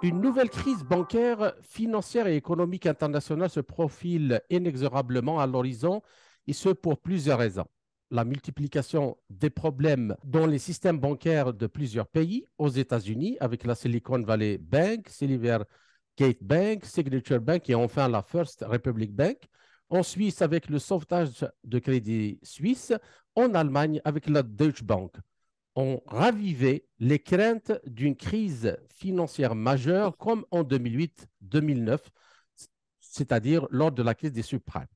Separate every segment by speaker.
Speaker 1: Une nouvelle crise bancaire, financière et économique internationale se profile inexorablement à l'horizon, et ce pour plusieurs raisons. La multiplication des problèmes dans les systèmes bancaires de plusieurs pays, aux États-Unis, avec la Silicon Valley Bank, Gate Bank, Signature Bank et enfin la First Republic Bank, en Suisse avec le sauvetage de crédit suisse, en Allemagne avec la Deutsche Bank ont ravivé les craintes d'une crise financière majeure comme en 2008-2009, c'est-à-dire lors de la crise des subprimes.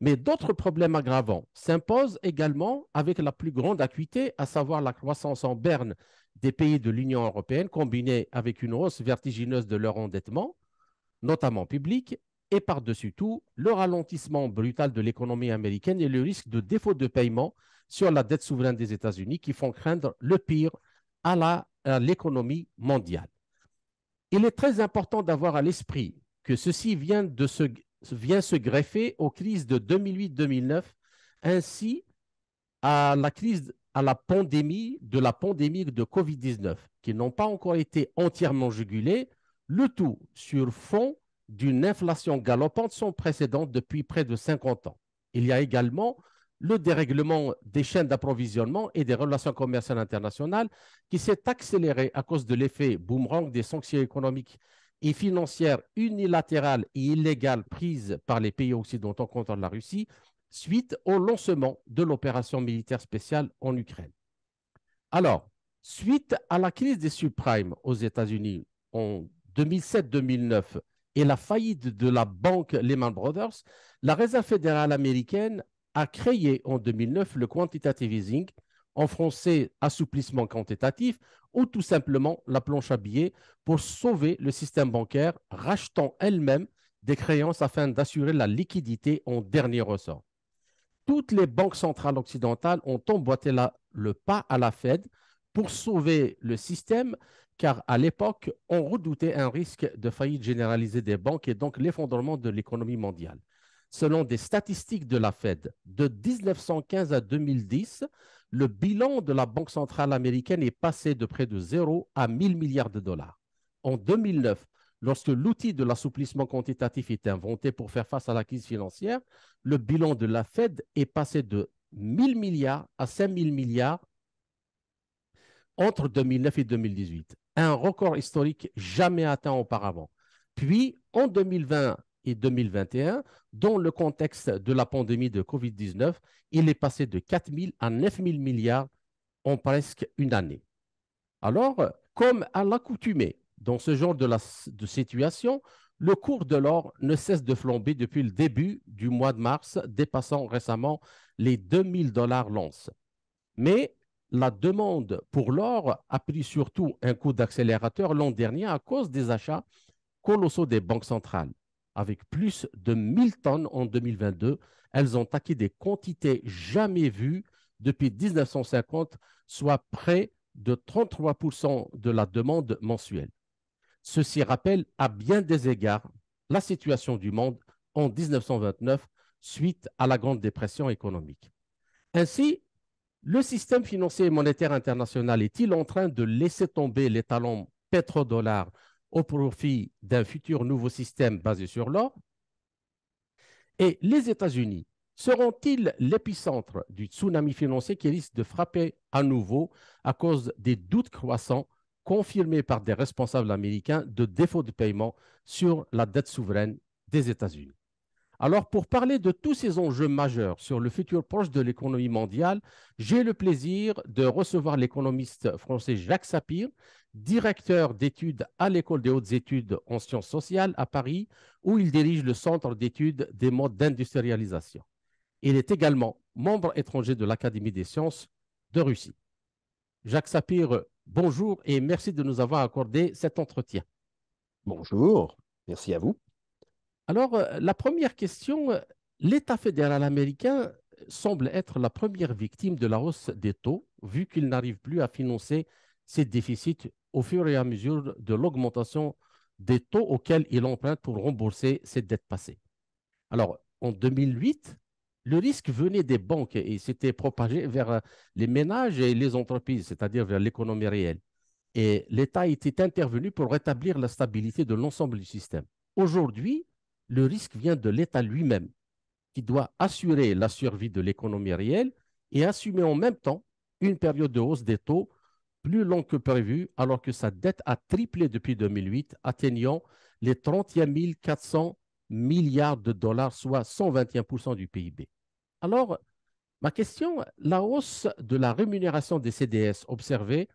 Speaker 1: Mais d'autres problèmes aggravants s'imposent également avec la plus grande acuité, à savoir la croissance en berne des pays de l'Union européenne, combinée avec une hausse vertigineuse de leur endettement, notamment public, et par-dessus tout, le ralentissement brutal de l'économie américaine et le risque de défaut de paiement sur la dette souveraine des États-Unis qui font craindre le pire à l'économie mondiale. Il est très important d'avoir à l'esprit que ceci vient, de se, vient se greffer aux crises de 2008-2009 ainsi à la crise à la pandémie de la pandémie de Covid-19 qui n'ont pas encore été entièrement jugulées, le tout sur fond d'une inflation galopante sans précédent depuis près de 50 ans. Il y a également le dérèglement des chaînes d'approvisionnement et des relations commerciales internationales qui s'est accéléré à cause de l'effet boomerang des sanctions économiques et financières unilatérales et illégales prises par les pays occidentaux contre la Russie suite au lancement de l'opération militaire spéciale en Ukraine. Alors, suite à la crise des subprimes aux États-Unis en 2007-2009 et la faillite de la banque Lehman Brothers, la Réserve fédérale américaine a créé en 2009 le quantitative easing, en français assouplissement quantitatif, ou tout simplement la planche à billets pour sauver le système bancaire, rachetant elle-même des créances afin d'assurer la liquidité en dernier ressort. Toutes les banques centrales occidentales ont emboîté le pas à la Fed pour sauver le système, car à l'époque, on redoutait un risque de faillite généralisée des banques et donc l'effondrement de l'économie mondiale. Selon des statistiques de la Fed, de 1915 à 2010, le bilan de la Banque centrale américaine est passé de près de 0 à 000 milliards de dollars. En 2009, lorsque l'outil de l'assouplissement quantitatif est inventé pour faire face à la crise financière, le bilan de la Fed est passé de 000 milliards à 000 milliards entre 2009 et 2018, un record historique jamais atteint auparavant. Puis, en 2020, et 2021, dans le contexte de la pandémie de COVID-19, il est passé de 4 000 à 9 000 milliards en presque une année. Alors, comme à l'accoutumée dans ce genre de, situation, le cours de l'or ne cesse de flamber depuis le début du mois de mars, dépassant récemment les 2 000 dollars l'once. Mais la demande pour l'or a pris surtout un coup d'accélérateur l'an dernier à cause des achats colossaux des banques centrales avec plus de 1000 tonnes en 2022. Elles ont acquis des quantités jamais vues depuis 1950, soit près de 33% de la demande mensuelle. Ceci rappelle à bien des égards la situation du monde en 1929 suite à la Grande Dépression économique. Ainsi, le système financier et monétaire international est-il en train de laisser tomber les talons pétrodollars au profit d'un futur nouveau système basé sur l'or Et les États-Unis seront-ils l'épicentre du tsunami financier qui risque de frapper à nouveau à cause des doutes croissants confirmés par des responsables américains de défaut de paiement sur la dette souveraine des États-Unis alors, pour parler de tous ces enjeux majeurs sur le futur proche de l'économie mondiale, j'ai le plaisir de recevoir l'économiste français Jacques Sapir, directeur d'études à l'École des hautes études en sciences sociales à Paris, où il dirige le Centre d'études des modes d'industrialisation. Il est également membre étranger de l'Académie des sciences de Russie. Jacques Sapir, bonjour et merci de nous avoir accordé cet entretien. Bonjour, merci à vous. Alors, euh, la première question, l'État fédéral américain semble être la première victime de la hausse des taux, vu qu'il n'arrive plus à financer ces déficits au fur et à mesure de l'augmentation des taux auxquels il emprunte pour rembourser ses dettes passées. Alors, en 2008, le risque venait des banques et s'était propagé vers euh, les ménages et les entreprises, c'est-à-dire vers l'économie réelle. Et l'État était intervenu pour rétablir la stabilité de l'ensemble du système. Aujourd'hui, le risque vient de l'État lui-même, qui doit assurer la survie de l'économie réelle et assumer en même temps une période de hausse des taux plus long que prévu, alors que sa dette a triplé depuis 2008, atteignant les 31 400 milliards de dollars, soit 121% du PIB. Alors, ma question, la hausse de la rémunération des CDS observée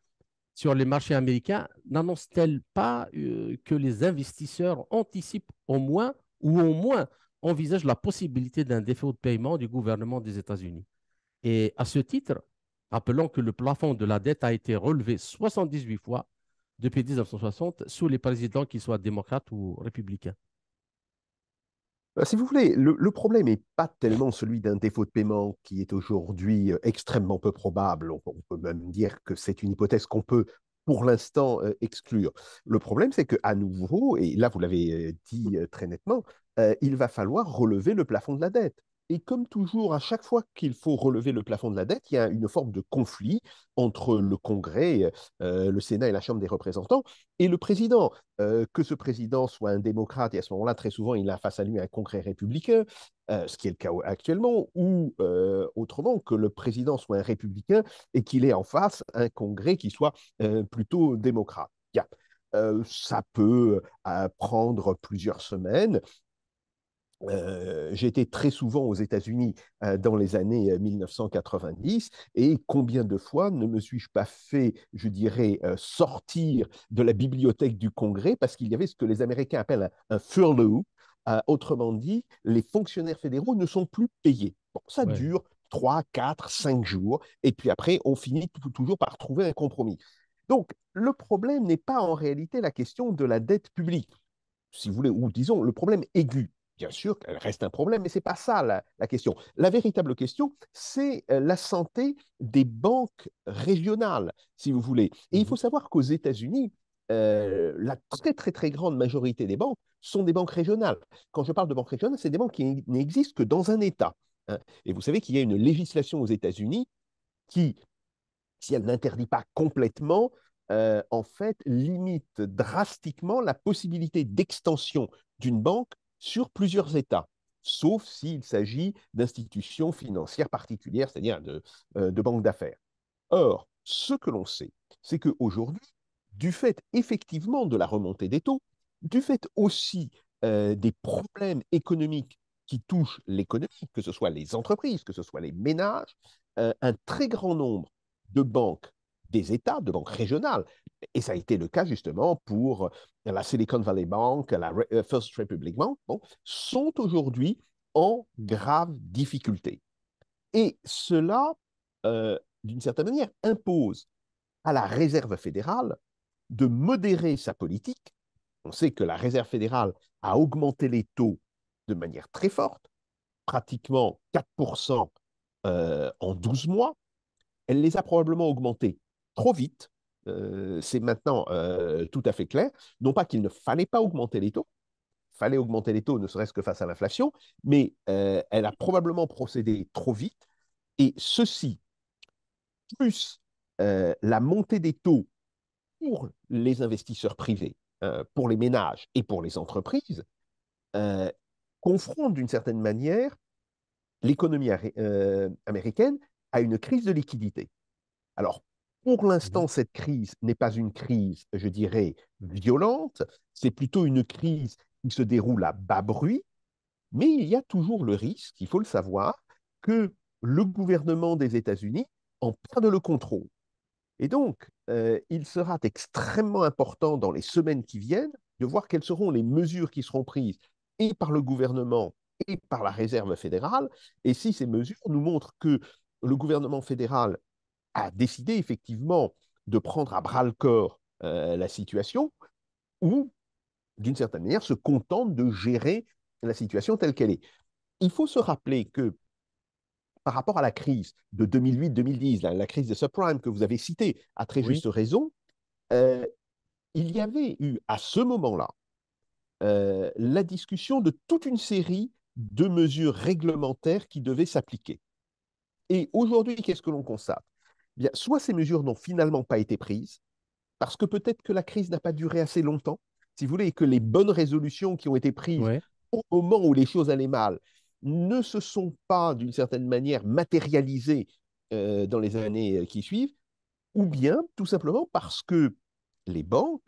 Speaker 1: sur les marchés américains n'annonce-t-elle pas euh, que les investisseurs anticipent au moins ou au moins envisagent la possibilité d'un défaut de paiement du gouvernement des États-Unis Et à ce titre, Rappelons que le plafond de la dette a été relevé 78 fois depuis 1960 sous les présidents qu'ils soient démocrates ou républicains.
Speaker 2: Euh, si vous voulez, le, problème n'est pas tellement celui d'un défaut de paiement qui est aujourd'hui euh, extrêmement peu probable. On, peut même dire que c'est une hypothèse qu'on peut pour l'instant euh, exclure. Le problème, c'est qu'à nouveau, et là vous l'avez dit très nettement, il va falloir relever le plafond de la dette. Et comme toujours, à chaque fois qu'il faut relever le plafond de la dette, il y a une forme de conflit entre le Congrès, euh, le Sénat et la Chambre des représentants, et le président. Euh, que ce président soit un démocrate, et à ce moment-là, très souvent, il a face à lui un Congrès républicain, euh, ce qui est le cas actuellement, ou autrement, que le président soit un républicain et qu'il ait en face un Congrès qui soit plutôt démocrate. ça peut prendre plusieurs semaines. J'ai euh, j'étais très souvent aux États-Unis euh, dans les années 1990 euh, et combien de fois ne me suis-je pas fait, je dirais, sortir de la bibliothèque du Congrès parce qu'il y avait ce que les Américains appellent un, furlough. autrement dit, les fonctionnaires fédéraux ne sont plus payés. Bon, ça dure 3, 4, 5 jours et puis après, on finit toujours par trouver un compromis. Donc, le problème n'est pas en réalité la question de la dette publique, si vous voulez, ou disons le problème aigu Bien sûr qu'elle reste un problème, mais ce n'est pas ça la, question. La véritable question, c'est euh, la santé des banques régionales, si vous voulez. Et il mmh faut savoir qu'aux États-Unis, euh, la très, très, très grande majorité des banques sont des banques régionales. Quand je parle de banques régionales, c'est des banques qui n'existent que dans un État. Hein. Et vous savez qu'il y a une législation aux États-Unis qui, si elle n'interdit pas complètement, euh, en fait, limite drastiquement la possibilité d'extension d'une banque sur plusieurs États, sauf s'il s'agit d'institutions financières particulières, c'est-à-dire euh, de, banques d'affaires. Or, ce que l'on sait, c'est qu'aujourd'hui, du fait effectivement de la remontée des taux, du fait aussi euh, des problèmes économiques qui touchent l'économie, que ce soit les entreprises, que ce soit les ménages, euh, un très grand nombre de banques des États, de banques régionales, et ça a été le cas justement pour euh, la Silicon Valley Bank, la euh, First Republic Bank, sont aujourd'hui en grave difficulté. Et cela, euh, d'une certaine manière, impose à la Réserve fédérale de modérer sa politique. On sait que la Réserve fédérale a augmenté les taux de manière très forte, pratiquement 4% en 12 mois. Elle les a probablement augmentés trop vite euh, c'est maintenant euh, tout à fait clair, non pas qu'il ne fallait pas augmenter les taux, fallait augmenter les taux ne serait-ce que face à l'inflation, mais euh, elle a probablement procédé trop vite. Et ceci, plus la montée des taux pour les investisseurs privés, pour les ménages et pour les entreprises, confronte d'une certaine manière l'économie américaine à une crise de liquidité. Alors, pour mmh l'instant, cette crise n'est pas une crise, je dirais, violente, c'est plutôt une crise qui se déroule à bas bruit, mais il y a toujours le risque, il faut le savoir, que le gouvernement des États-Unis en perde le contrôle. Et donc, euh, il sera extrêmement important dans les semaines qui viennent de voir quelles seront les mesures qui seront prises et par le gouvernement et par la Réserve fédérale, et si ces mesures nous montrent que le gouvernement fédéral a décidé effectivement de prendre à bras le corps euh, la situation ou, d'une certaine manière, se contente de gérer la situation telle qu'elle est. Il faut se rappeler que par rapport à la crise de 2008-2010, la, crise des subprimes que vous avez citée à très juste raison, euh, il y avait eu à ce moment-là euh, la discussion de toute une série de mesures réglementaires qui devaient s'appliquer. Et aujourd'hui, qu'est-ce que l'on constate eh soit ces mesures n'ont finalement pas été prises, parce que peut-être que la crise n'a pas duré assez longtemps, si vous voulez, et que les bonnes résolutions qui ont été prises au moment où les choses allaient mal ne se sont pas, d'une certaine manière, matérialisées euh, dans les années euh, qui suivent, ou bien tout simplement parce que les banques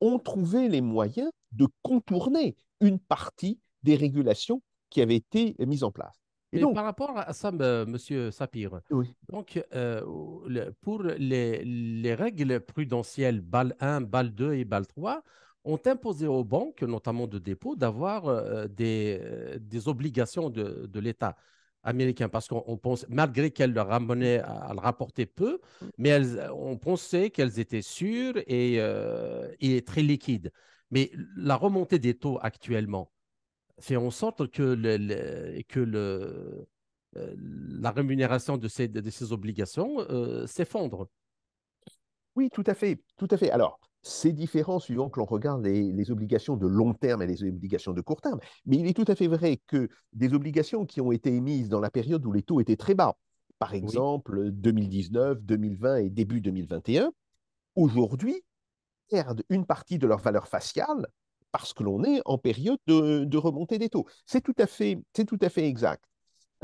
Speaker 2: ont trouvé les moyens de contourner une partie des régulations qui avaient été mises en place.
Speaker 1: Et par rapport à ça, Monsieur Sapir, donc euh, pour les, règles prudentielles BAL 1, BAL 2 et BAL 3 ont imposé aux banques, notamment de dépôt, d'avoir euh, euh, des, obligations de, l'État américain parce qu'on pense, malgré qu'elles leur le rapportaient peu, mais on pensait qu'elles étaient sûres et, et très liquides. Mais la remontée des taux actuellement, fait en sorte que, que le, euh, la rémunération de ces, de ces obligations euh, s'effondre.
Speaker 2: Oui, tout à fait, tout à fait. Alors, c'est différent suivant que l'on regarde les, obligations de long terme et les obligations de court terme. Mais il est tout à fait vrai que des obligations qui ont été émises dans la période où les taux étaient très bas, par exemple 2019, 2020 et début 2021, aujourd'hui perdent une partie de leur valeur faciale parce que l'on est en période de, de remontée des taux. C'est tout à fait, c'est tout à fait exact.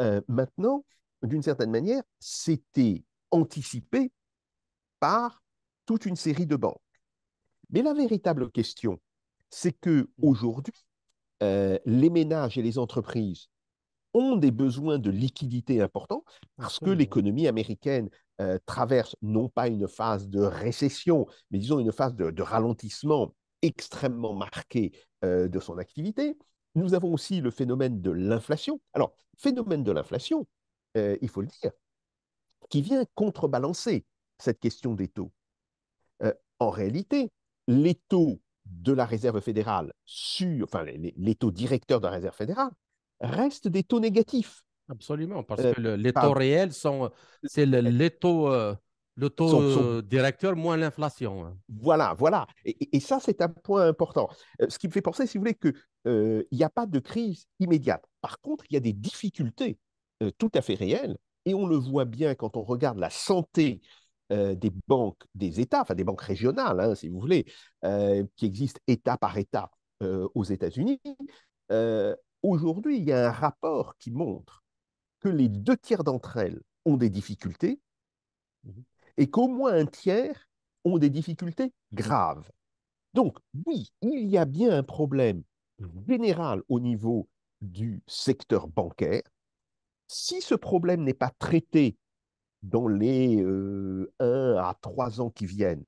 Speaker 2: Euh, maintenant, d'une certaine manière, c'était anticipé par toute une série de banques. Mais la véritable question, c'est que mmh. aujourd'hui, euh, les ménages et les entreprises ont des besoins de liquidités importants parce que l'économie américaine euh, traverse non pas une phase de récession, mais disons une phase de, de ralentissement extrêmement marqué euh, de son activité. Nous avons aussi le phénomène de l'inflation. Alors, phénomène de l'inflation, euh, il faut le dire, qui vient contrebalancer cette question des taux. Euh, en réalité, les taux de la réserve fédérale sur, enfin, les, taux directeurs de la réserve fédérale restent des taux négatifs. Absolument,
Speaker 1: parce que les taux réels sont, les taux le taux euh, directeur moins l'inflation. Hein.
Speaker 2: Voilà, voilà. Et, ça, c'est un point important. Euh, ce qui me fait penser, si vous voulez, qu'il euh, n'y a pas de crise immédiate. Par contre, il y a des difficultés tout à fait réelles. Et on le voit bien quand on regarde la santé des banques des États, enfin des banques régionales, hein, si vous voulez, qui existent État par État aux États-Unis. Aujourd'hui, il y a un rapport qui montre que les deux tiers d'entre elles ont des difficultés mmh et qu'au moins un tiers ont des difficultés graves. Donc, oui, il y a bien un problème général au niveau du secteur bancaire. Si ce problème n'est pas traité dans les 1 euh, à 3 ans qui viennent,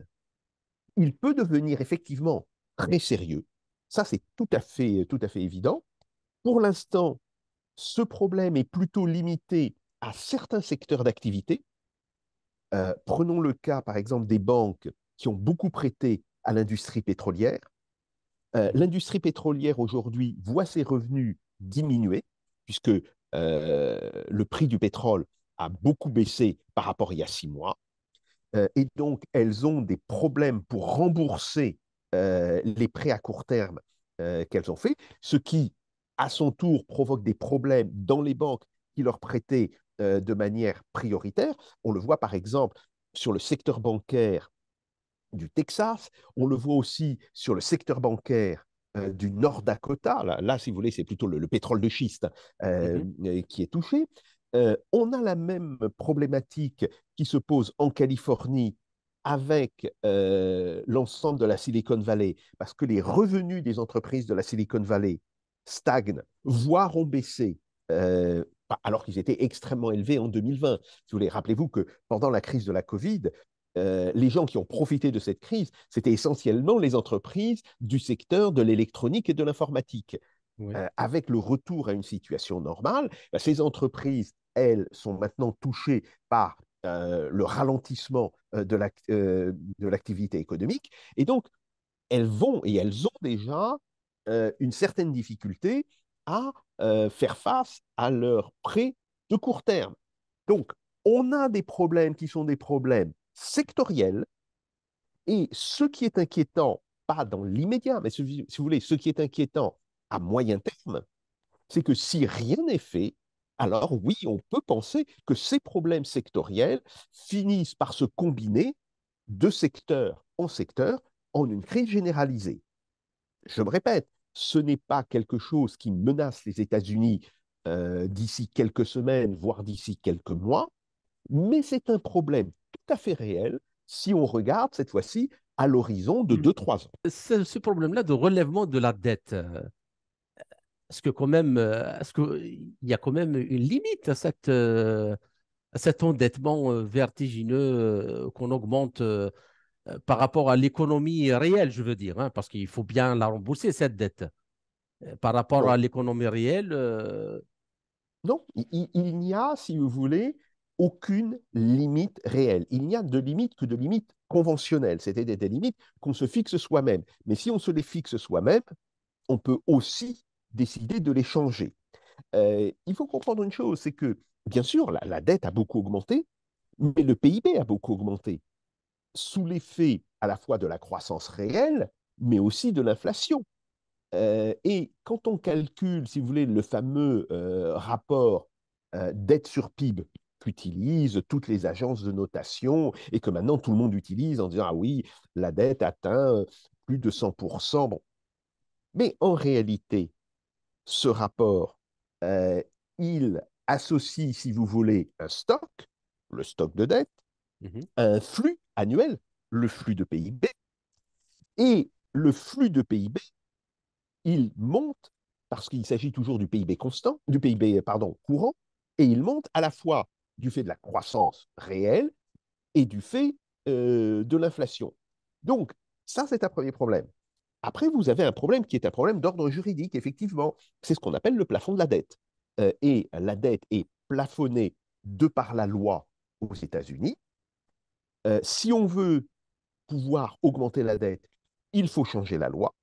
Speaker 2: il peut devenir effectivement très sérieux. Ça, c'est tout à fait, tout à fait évident. Pour l'instant, ce problème est plutôt limité à certains secteurs d'activité, euh, prenons le cas, par exemple, des banques qui ont beaucoup prêté à l'industrie pétrolière. Euh, l'industrie pétrolière aujourd'hui voit ses revenus diminuer, puisque euh, le prix du pétrole a beaucoup baissé par rapport à il y a six mois. et donc, elles ont des problèmes pour rembourser les prêts à court terme qu'elles ont faits, ce qui, à son tour, provoque des problèmes dans les banques qui leur prêtaient euh, de manière prioritaire. On le voit par exemple sur le secteur bancaire du Texas, on le voit aussi sur le secteur bancaire euh, du Nord Dakota, là, si vous voulez, c'est plutôt le, pétrole de schiste euh, mhm. qui est touché. on a la même problématique qui se pose en Californie avec l'ensemble de la Silicon Valley, parce que les revenus des entreprises de la Silicon Valley stagnent, voire ont baissé alors qu'ils étaient extrêmement élevés en 2020. Si vous rappelez-vous que pendant la crise de la Covid, euh, les gens qui ont profité de cette crise, c'était essentiellement les entreprises du secteur de l'électronique et de l'informatique. Euh, avec le retour à une situation normale, bah, ces entreprises, elles, sont maintenant touchées par euh, le ralentissement de l'activité économique. Et donc, elles vont et elles ont déjà une certaine difficulté à euh, faire face à leurs prêts de court terme. Donc, on a des problèmes qui sont des problèmes sectoriels. Et ce qui est inquiétant, pas dans l'immédiat, mais si vous voulez, ce qui est inquiétant à moyen terme, c'est que si rien n'est fait, alors oui, on peut penser que ces problèmes sectoriels finissent par se combiner de secteur en secteur en une crise généralisée. Je me répète, ce n'est pas quelque chose qui menace les États-Unis euh, d'ici quelques semaines, voire d'ici quelques mois, mais c'est un problème tout à fait réel
Speaker 1: si on regarde cette fois-ci à l'horizon de 2-3 hmm. ans. Ce, ce problème-là de relèvement de la dette, euh, est-ce que quand même, euh, est qu'il y a quand même une limite à cette, à cet endettement vertigineux qu'on augmente euh, par rapport à l'économie réelle, je veux dire, hein, parce qu'il faut bien la rembourser, cette dette. Euh, par rapport à l'économie réelle. Euh, non,
Speaker 2: il, n'y a, si vous voulez, aucune limite réelle. Il n'y a de limite que de limites conventionnelles, C'était des limites qu'on se fixe soi-même. Mais si on se les fixe soi-même, on peut aussi décider de les changer. il faut comprendre une chose, c'est que, bien sûr, la dette a beaucoup augmenté, mais le PIB a beaucoup augmenté sous l'effet à la fois de la croissance réelle, mais aussi de l'inflation. Euh, et quand on calcule, si vous voulez, le fameux euh, rapport euh, dette sur PIB qu'utilisent toutes les agences de notation et que maintenant tout le monde utilise en disant Ah oui, la dette atteint plus de 100%. Bon. Mais en réalité, ce rapport, il associe, si vous voulez, un stock, le stock de dette, à mmh un flux annuel, le flux de PIB. Et le flux de PIB, il monte parce qu'il s'agit toujours du PIB constant, du PIB pardon, courant, et il monte à la fois du fait de la croissance réelle et du fait euh, de l'inflation. Donc, ça, c'est un premier problème. Après, vous avez un problème qui est un problème d'ordre juridique, effectivement. C'est ce qu'on appelle le plafond de la dette. Euh, et la dette est plafonnée de par la loi aux États-Unis euh, si on veut pouvoir augmenter la dette, il faut changer la loi.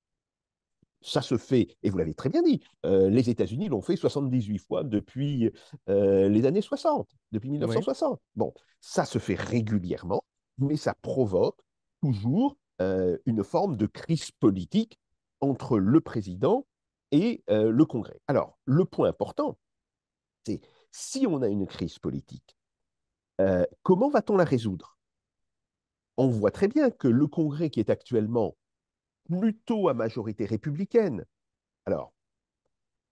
Speaker 2: Ça se fait, et vous l'avez très bien dit, euh, les États-Unis l'ont fait 78 fois depuis euh, les années 60, depuis 1960. Bon, ça se fait régulièrement, mais ça provoque toujours une forme de crise politique entre le président et le Congrès. Alors, le point important, c'est si on a une crise politique, comment va-t-on la résoudre on voit très bien que le Congrès, qui est actuellement plutôt à majorité républicaine, alors,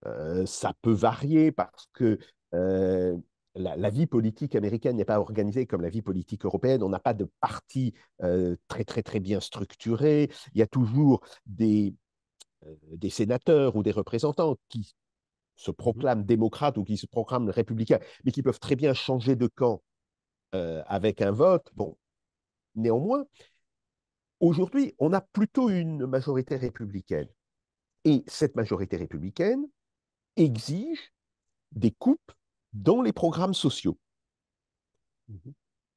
Speaker 2: euh, ça peut varier parce que euh, la, vie politique américaine n'est pas organisée comme la vie politique européenne. On n'a pas de parti euh, très, très, très bien structuré. Il y a toujours des, sénateurs ou des représentants qui se mmh proclament démocrates ou qui se proclament républicains, mais qui peuvent très bien changer de camp avec un vote. Bon, Néanmoins, aujourd'hui, on a plutôt une majorité républicaine. Et cette majorité républicaine exige des coupes dans les programmes sociaux. Mm-hmm.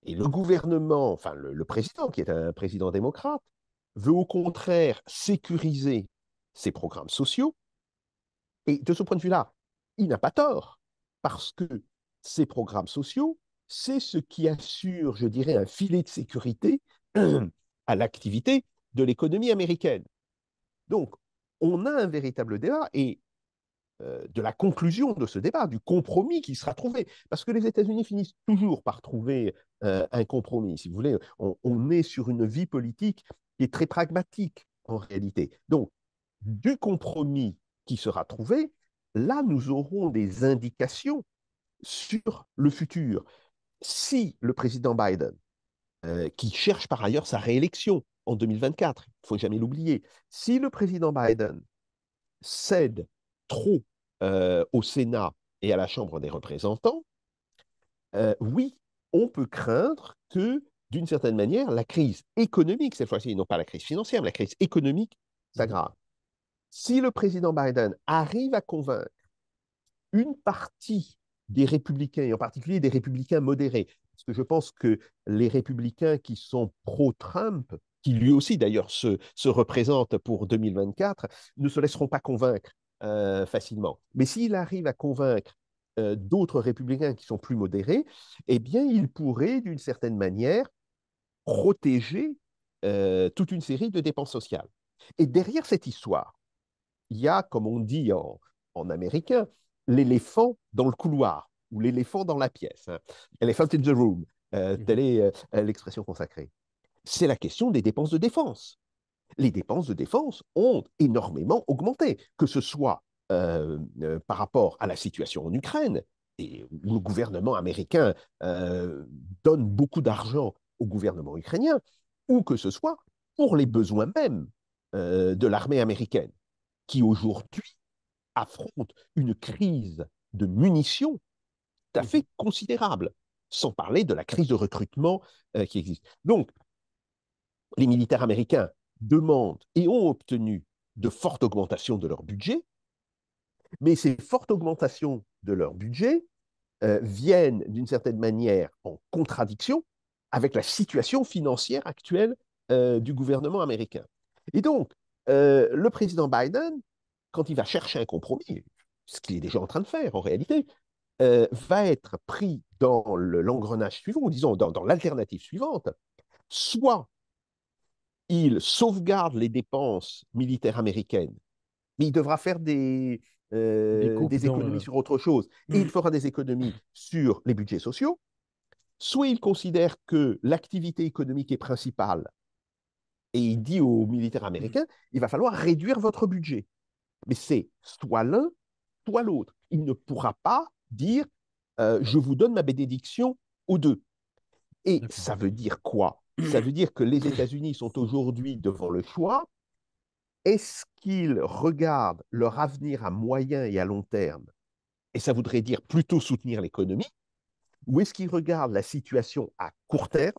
Speaker 2: Et le gouvernement, enfin le, président, qui est un président démocrate, veut au contraire sécuriser ces programmes sociaux. Et de ce point de vue-là, il n'a pas tort, parce que ces programmes sociaux c'est ce qui assure, je dirais, un filet de sécurité à l'activité de l'économie américaine. Donc, on a un véritable débat et euh, de la conclusion de ce débat, du compromis qui sera trouvé. Parce que les États-Unis finissent toujours par trouver euh, un compromis. Si vous voulez, on est sur une vie politique qui est très pragmatique en réalité. Donc, du compromis qui sera trouvé, là, nous aurons des indications sur le futur si le président Biden, euh, qui cherche par ailleurs sa réélection en 2024, il ne faut jamais l'oublier, si le président Biden cède trop euh, au Sénat et à la Chambre des représentants, euh, oui, on peut craindre que, d'une certaine manière, la crise économique, cette fois-ci, non pas la crise financière, mais la crise économique s'aggrave. Si le président Biden arrive à convaincre une partie des républicains, et en particulier des républicains modérés. Parce que je pense que les républicains qui sont pro-Trump, qui lui aussi d'ailleurs se, se représente pour 2024, ne se laisseront pas convaincre euh, facilement. Mais s'il arrive à convaincre euh, d'autres républicains qui sont plus modérés, eh bien, il pourrait d'une certaine manière protéger euh, toute une série de dépenses sociales. Et derrière cette histoire, il y a, comme on dit en américain, l'éléphant dans le couloir ou l'éléphant dans la pièce. l'éléphant hein. Elephant in the room, euh, mhm. telle est euh, l'expression consacrée. C'est la question des dépenses de défense. Les dépenses de défense ont énormément augmenté, que ce soit euh, par rapport à la situation en Ukraine, et où le gouvernement américain donne beaucoup d'argent au gouvernement ukrainien, ou que ce soit pour les besoins mêmes de l'armée américaine, qui aujourd'hui affrontent une crise de munitions tout à mmh. fait considérable, sans parler de la crise de recrutement euh, qui existe. Donc, les militaires américains demandent et ont obtenu de fortes augmentations de leur budget, mais ces fortes augmentations de leur budget euh, viennent d'une certaine manière en contradiction avec la situation financière actuelle euh, du gouvernement américain. Et donc, le président Biden quand il va chercher un compromis, ce qu'il est déjà en train de faire en réalité, euh, va être pris dans l'engrenage suivant, ou disons dans, l'alternative suivante. Soit il sauvegarde les dépenses militaires américaines, mais il devra faire des, euh, économies sur autre chose, et il mm. fera des économies sur les budgets sociaux, soit il considère que l'activité économique est principale, et il dit aux militaires américains, mm. il va falloir réduire votre budget. Mais c'est soit l'un, soit l'autre. Il ne pourra pas dire euh, je vous donne ma bénédiction aux deux. Et ça veut dire quoi Ça veut dire que les États-Unis sont aujourd'hui devant le choix. Est-ce qu'ils regardent leur avenir à moyen et à long terme Et ça voudrait dire plutôt soutenir l'économie. Ou est-ce qu'ils regardent la situation à court terme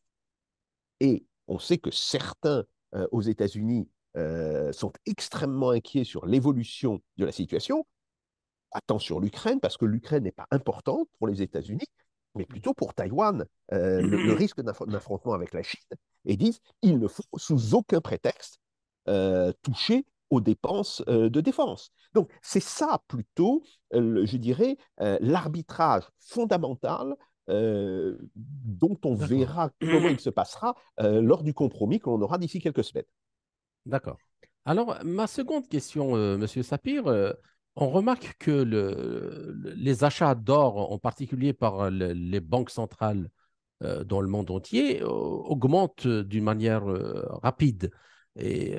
Speaker 2: Et on sait que certains euh, aux États-Unis euh, sont extrêmement inquiets sur l'évolution de la situation, Attention sur l'Ukraine, parce que l'Ukraine n'est pas importante pour les États-Unis, mais plutôt pour Taïwan, euh, le, mm-hmm. risque d'affrontement avec la Chine, et disent il ne faut sous aucun prétexte euh, toucher aux dépenses de défense. Donc c'est ça plutôt, je dirais, l'arbitrage fondamental. dont on verra comment il se passera lors du compromis que l'on aura d'ici quelques semaines.
Speaker 1: D'accord. Alors, ma seconde question, euh, Monsieur Sapir, euh, on remarque que les achats d'or, en particulier par les banques centrales euh, dans le monde entier, augmentent d'une manière rapide. Et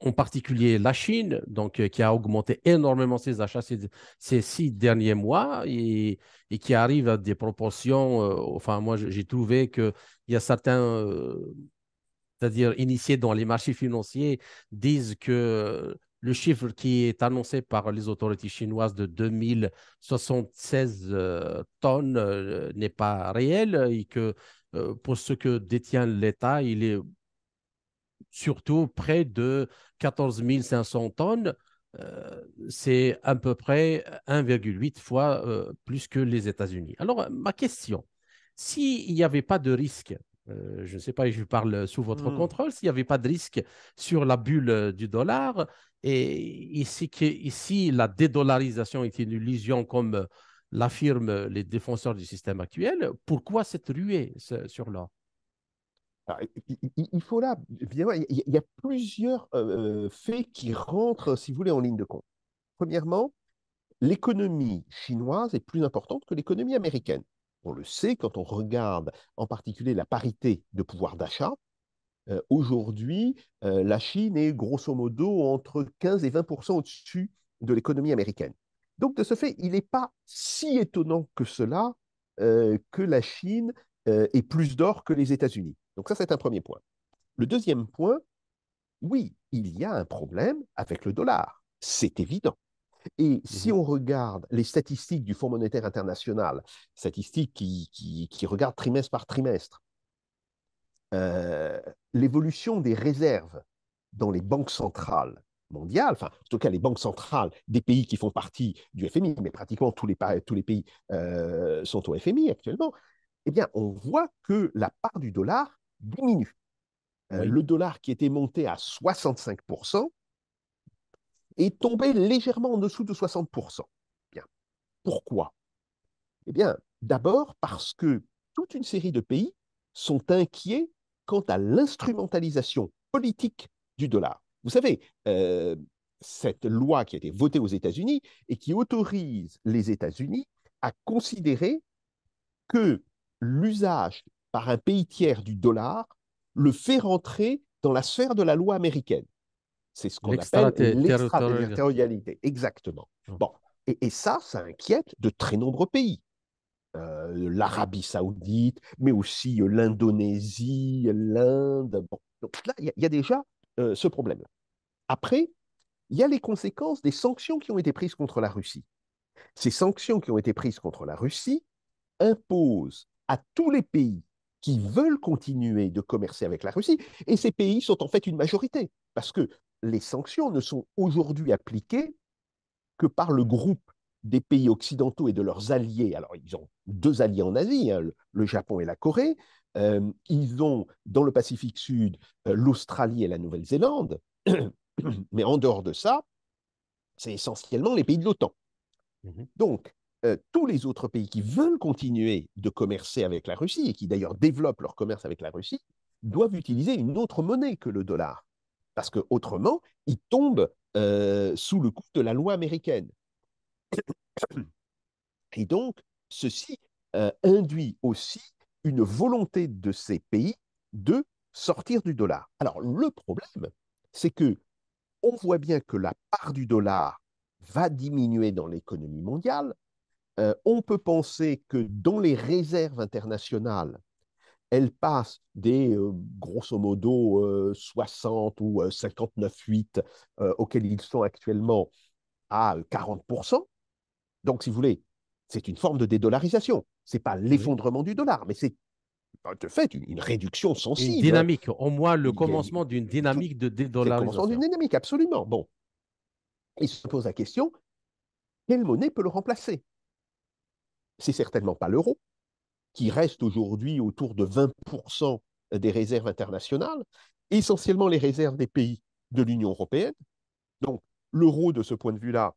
Speaker 1: en particulier la Chine, donc, qui a augmenté énormément ses achats ces, six derniers mois et, et, qui arrive à des proportions. enfin, moi, j'ai trouvé qu'il y a certains c'est-à-dire initiés dans les marchés financiers, disent que le chiffre qui est annoncé par les autorités chinoises de 2076 euh, tonnes euh, n'est pas réel et que euh, pour ce que détient l'État, il est surtout près de 14 500 tonnes. C'est à peu près 1,8 fois plus que les États-Unis. Alors, ma question, s'il n'y avait pas de risque euh, je ne sais pas, je parle sous votre mmh. contrôle, s'il n'y avait pas de risque sur la bulle euh, du dollar, et ici, que, ici la dédollarisation est une illusion comme euh, l'affirment les défenseurs du système actuel, pourquoi cette ruée sur l'or ah, il faut là, il y a plusieurs faits qui rentrent, si
Speaker 2: vous voulez, en ligne de compte. Premièrement, l'économie chinoise est plus importante que l'économie américaine on le sait, quand on regarde en particulier la parité de pouvoir d'achat, euh, aujourd'hui, euh, la Chine est grosso modo entre 15 et 20 au-dessus de l'économie américaine. Donc, de ce fait, il n'est pas si étonnant que cela euh, que la Chine ait plus d'or que les États-Unis. Donc, ça, c'est un premier point. Le deuxième point, oui, il y a un problème avec le dollar. C'est évident. Et mmh si on regarde les statistiques du Fonds monétaire international, statistiques qui, regardent trimestre par trimestre, euh, l'évolution des réserves dans les banques centrales mondiales, enfin, en tout cas les banques centrales des pays qui font partie du FMI, mais pratiquement tous les, pays euh, sont au FMI actuellement, eh bien, on voit que la part du dollar diminue. Euh, le dollar qui était monté à 65%, est tombé légèrement en dessous de 60%. Bien. Pourquoi Eh bien, d'abord parce que toute une série de pays sont inquiets quant à l'instrumentalisation politique du dollar. Vous savez, euh, cette loi qui a été votée aux États-Unis et qui autorise les États-Unis à considérer que l'usage par un pays tiers du dollar le fait rentrer dans la sphère de la loi américaine. C'est ce qu'on appelle l'extraterritorialité. Exactement. Bon. Et, ça, ça inquiète de très nombreux pays. Euh, l'Arabie saoudite, mais aussi euh, l'Indonésie, l'Inde. Donc là, il y, a déjà euh, ce problème. Après, il y a les conséquences des sanctions qui ont été prises contre la Russie. Ces sanctions qui ont été prises contre la Russie imposent à tous les pays qui veulent continuer de commercer avec la Russie, et ces pays sont en fait une majorité, parce que les sanctions ne sont aujourd'hui appliquées que par le groupe des pays occidentaux et de leurs alliés. Alors, ils ont deux alliés en Asie, hein, le Japon et la Corée. Euh, ils ont dans le Pacifique Sud euh, l'Australie et la Nouvelle-Zélande. Mais en dehors de ça, c'est essentiellement les pays de l'OTAN. Mmh Donc, euh, tous les autres pays qui veulent continuer de commercer avec la Russie et qui d'ailleurs développent leur commerce avec la Russie doivent utiliser une autre monnaie que le dollar parce que autrement, ils tombent euh, sous le coup de la loi américaine. Et donc, ceci euh, induit aussi une volonté de ces pays de sortir du dollar. Alors, le problème, c'est que on voit bien que la part du dollar va diminuer dans l'économie mondiale. Euh, on peut penser que dans les réserves internationales, elle passe des, grosso modo, 60 ou 59,8 auxquels ils sont actuellement à 40%. Donc, si vous voulez, c'est une forme de dédollarisation. Ce n'est pas l'effondrement du dollar, mais c'est de fait une, réduction sensible. Une dynamique,
Speaker 1: au moins le commencement d'une dynamique de dédollarisation. Le commencement d'une
Speaker 2: dynamique, absolument. Bon. Il se pose la question, quelle monnaie peut le remplacer C'est certainement pas l'euro, qui reste aujourd'hui autour de 20% des réserves internationales, essentiellement les réserves des pays de l'Union européenne. Donc, l'euro, de ce point de vue-là,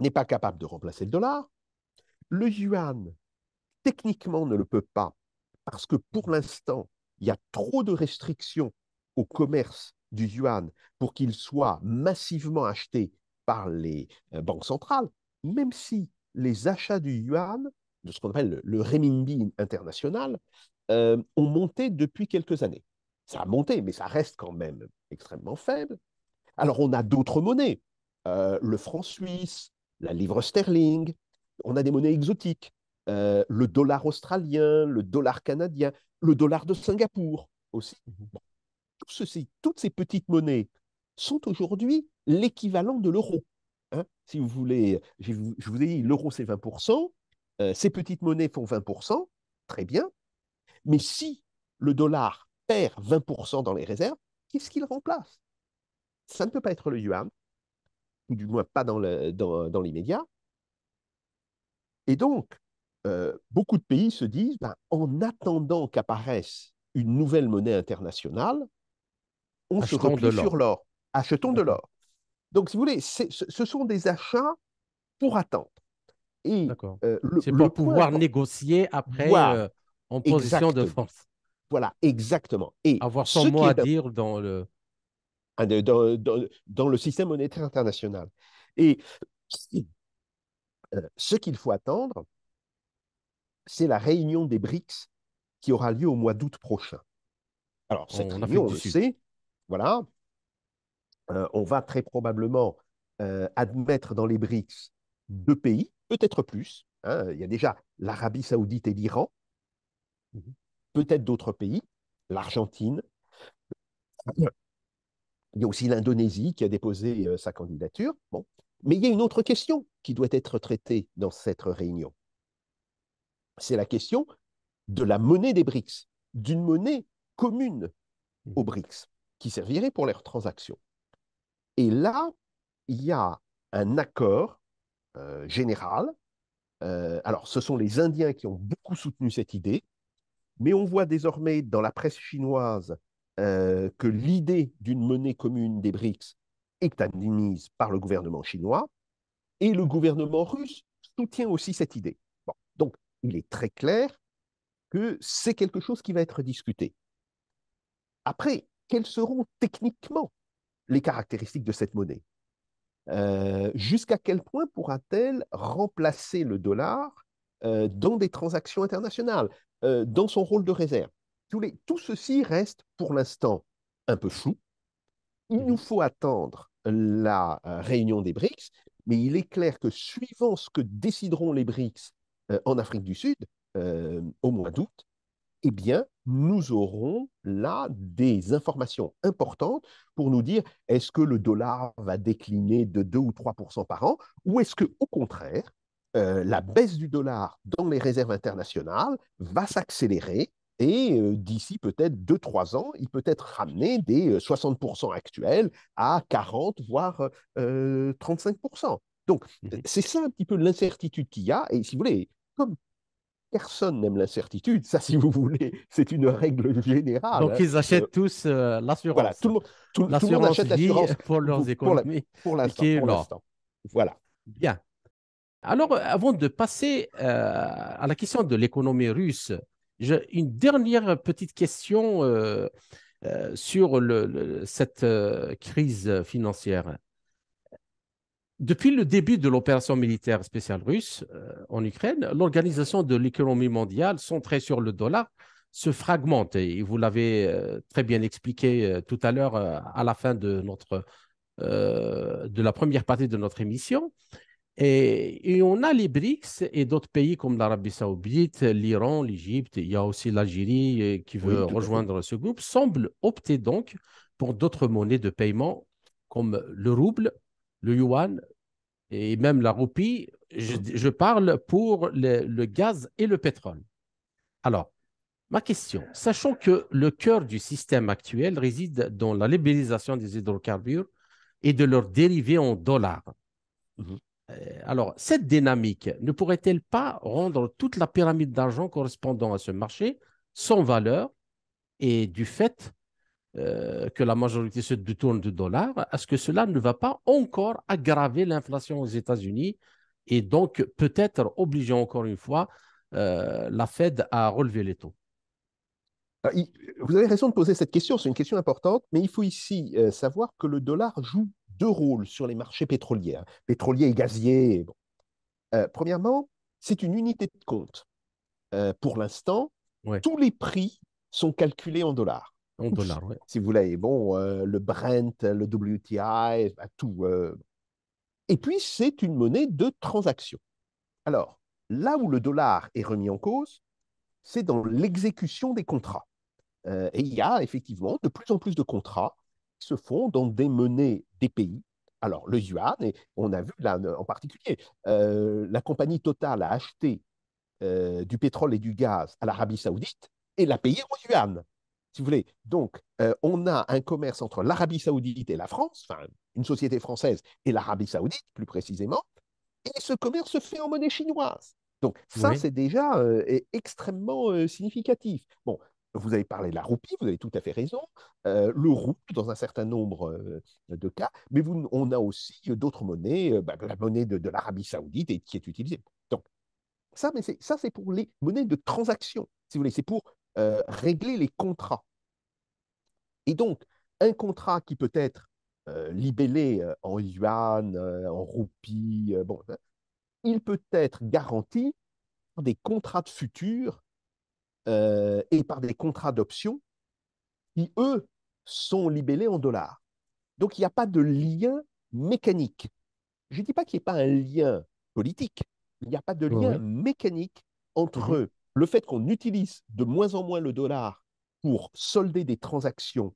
Speaker 2: n'est pas capable de remplacer le dollar. Le yuan, techniquement, ne le peut pas, parce que pour l'instant, il y a trop de restrictions au commerce du yuan pour qu'il soit massivement acheté par les euh, banques centrales, même si les achats du yuan de ce qu'on appelle le, renminbi international, euh, ont monté depuis quelques années. Ça a monté, mais ça reste quand même extrêmement faible. Alors on a d'autres monnaies, euh, le franc suisse, la livre sterling, on a des monnaies exotiques, euh, le dollar australien, le dollar canadien, le dollar de Singapour aussi. Mmh tout ceci, toutes ces petites monnaies sont aujourd'hui l'équivalent de l'euro. Hein. si vous voulez, je vous ai dit, l'euro c'est 20%, euh, ces petites monnaies font 20%, très bien, mais si le dollar perd 20% dans les réserves, qu'est-ce qu'il remplace Ça ne peut pas être le yuan, ou du moins pas dans l'immédiat. Et donc, euh, beaucoup de pays se disent, ben, en attendant qu'apparaisse une nouvelle monnaie internationale, on se replie sur l'or. Achetons de mhm. l'or. Donc, si vous voulez, ce sont des achats pour attendre. Et euh, c'est pouvoir
Speaker 1: négocier après euh, en position de force. Voilà, exactement. Et avoir son mot à dire
Speaker 2: dans le ah, dans, le système monétaire international. Et euh, ce qu'il faut attendre, c'est la réunion des BRICS qui aura lieu au mois d'août prochain. Alors, cette réunion, on le sait, voilà, euh, on va très probablement admettre dans les BRICS deux pays, peut-être plus. Hein, il y a déjà l'Arabie saoudite et l'Iran, mhm. peut-être d'autres pays, l'Argentine. Il y a aussi l'Indonésie qui a déposé euh, sa candidature. Bon. Mais il y a une autre question qui doit être traitée dans cette réunion. C'est la question de la monnaie des BRICS, d'une monnaie commune mhm. aux BRICS qui servirait pour leurs transactions. Et là, il y a un accord euh, général euh, alors, ce sont les Indiens qui ont beaucoup soutenu cette idée, mais on voit désormais dans la presse chinoise euh, que l'idée d'une monnaie commune des BRICS est admise par le gouvernement chinois, et le gouvernement russe soutient aussi cette idée. donc, il est très clair que c'est quelque chose qui va être discuté. Après, quelles seront techniquement les caractéristiques de cette monnaie euh, jusqu'à quel point pourra-t-elle remplacer le dollar euh, dans des transactions internationales, euh, dans son rôle de réserve tout ceci reste pour l'instant un peu flou. Il mmh nous faut attendre la réunion des BRICS, mais il est clair que suivant ce que décideront les BRICS en Afrique du Sud au mois d'août, eh bien, nous aurons là des informations importantes pour nous dire est-ce que le dollar va décliner de 2 ou 3 par an, ou est-ce que, au contraire, euh, la baisse du dollar dans les réserves internationales va s'accélérer et euh, d'ici peut-être 2-3 ans, il peut être ramené des 60% euh, actuels à 40, voire 35%. Donc, mmh c'est ça un petit peu l'incertitude qu'il y a. Et si vous voulez, comme Personne n'aime l'incertitude, ça si vous voulez, c'est une règle générale. Donc hein. ils
Speaker 1: achètent euh, tous euh, l'assurance. Voilà, tout le, monde achète pour leurs économies. Pour l'instant. Voilà. Bien. Alors, euh, avant de passer à la question de l'économie russe, une dernière petite question sur cette crise financière. Depuis le début de l'opération militaire spéciale russe euh, en Ukraine, l'organisation de l'économie mondiale centrée sur le dollar se fragmente. Et vous l'avez euh, très bien expliqué euh, tout à l'heure à la fin de, notre, de la première partie de notre émission. Et, on a les BRICS et d'autres pays comme l'Arabie saoudite, l'Iran, l'Égypte, il y a aussi l'Algérie qui veut rejoindre ce groupe, semblent opter donc pour d'autres monnaies de paiement comme le rouble, le yuan, et même la roupie, je, parle pour le, gaz et le pétrole. Alors, ma question, sachant que le cœur du système actuel réside dans la libéralisation des hydrocarbures et de leurs dérivés en dollars, mm-hmm. euh, alors cette dynamique ne pourrait-elle pas rendre toute la pyramide d'argent correspondant à ce marché sans valeur et du fait euh, que la majorité se détourne du dollar, est-ce que cela ne va pas encore aggraver l'inflation aux États-Unis et donc peut-être obliger encore une fois euh, la Fed à relever les taux
Speaker 2: ah, Vous avez raison de poser cette question, c'est une question importante, mais il faut ici euh, savoir que le dollar joue deux rôles sur les marchés pétroliers, pétroliers et gaziers. premièrement, c'est une unité de compte. pour l'instant, tous les prix sont calculés en dollars. Si vous voulez. Bon, euh, le Brent, le WTI, bah, tout. Euh. Et puis, c'est une monnaie de transaction. Alors, là où le dollar est remis en cause, c'est dans l'exécution des contrats. Euh, et il y a effectivement de plus en plus de contrats qui se font dans des monnaies des pays. Alors, le yuan, et on a vu là en particulier, la compagnie Total a acheté du pétrole et du gaz à l'Arabie saoudite et l'a payé en yuan si vous voulez, donc, euh, on a un commerce entre l'Arabie saoudite et la France, enfin, une société française et l'Arabie saoudite, plus précisément, et ce commerce se fait en monnaie chinoise. Donc, ça, c'est déjà euh, est extrêmement euh, significatif. Bon, vous avez parlé de la roupie, vous avez tout à fait raison, le rouble dans un certain nombre de cas, mais vous, on a aussi d'autres monnaies, bah, la monnaie de, l'Arabie saoudite qui est utilisée. Donc, ça, mais ça, c'est pour les monnaies de transaction, si vous voulez, c'est pour euh, régler les contrats. Et donc, un contrat qui peut être euh, libellé euh, en yuan, en roupie, bon, il peut être garanti par des contrats de futur et par des contrats d'options qui, eux, sont libellés en dollars. Donc, il n'y a pas de lien mécanique. Je ne dis pas qu'il n'y ait pas un lien politique, il n'y a pas de lien mécanique entre eux. Mmh le fait qu'on utilise de moins en moins le dollar pour solder des transactions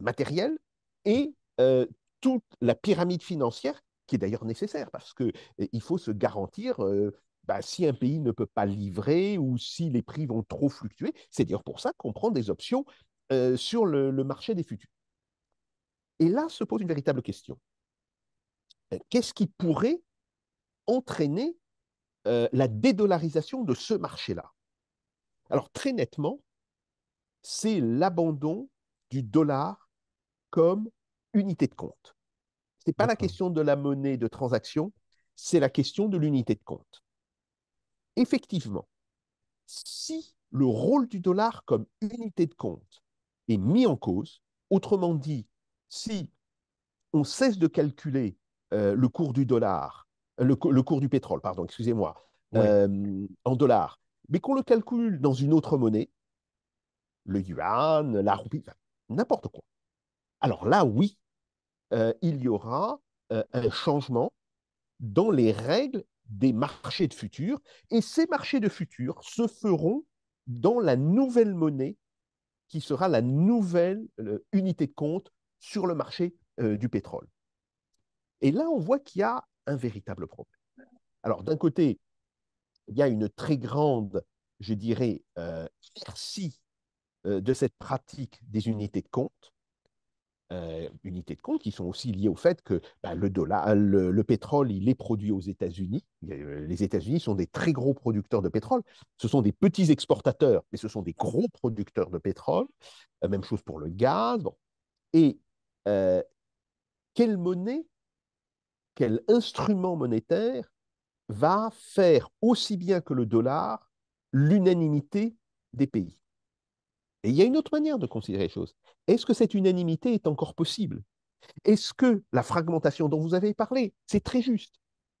Speaker 2: matérielles et euh, toute la pyramide financière, qui est d'ailleurs nécessaire, parce qu'il euh, il faut se garantir, euh, bah, si un pays ne peut pas livrer ou si les prix vont trop fluctuer, c'est d'ailleurs pour ça qu'on prend des options sur le, marché des futurs. Et là se pose une véritable question. Qu'est-ce qui pourrait entraîner la dédollarisation de ce marché-là. Alors très nettement, c'est l'abandon du dollar comme unité de compte. Ce n'est pas la question de la monnaie de transaction, c'est la question de l'unité de compte. Effectivement, si le rôle du dollar comme unité de compte est mis en cause, autrement dit, si on cesse de calculer euh, le cours du dollar, euh, le, cours du pétrole, pardon, excusez-moi, euh, en dollars, mais qu'on le calcule dans une autre monnaie, le yuan, la roupie, n'importe quoi. Alors là, oui, euh, il y aura euh, un changement dans les règles des marchés de futur, et ces marchés de futur se feront dans la nouvelle monnaie qui sera la nouvelle euh, unité de compte sur le marché du pétrole. Et là, on voit qu'il y a un véritable problème. Alors, d'un côté, il y a une très grande, je dirais, euh, euh de cette pratique des unités de compte. Euh, unités de compte qui sont aussi liées au fait que bah, le, dollar, le, pétrole, il est produit aux États-Unis. Euh, les États-Unis sont des très gros producteurs de pétrole. Ce sont des petits exportateurs, mais ce sont des gros producteurs de pétrole. même chose pour le gaz. Et quelle monnaie, quel instrument monétaire va faire aussi bien que le dollar l'unanimité des pays. Et il y a une autre manière de considérer les choses. Est-ce que cette unanimité est encore possible Est-ce que la fragmentation dont vous avez parlé, c'est très juste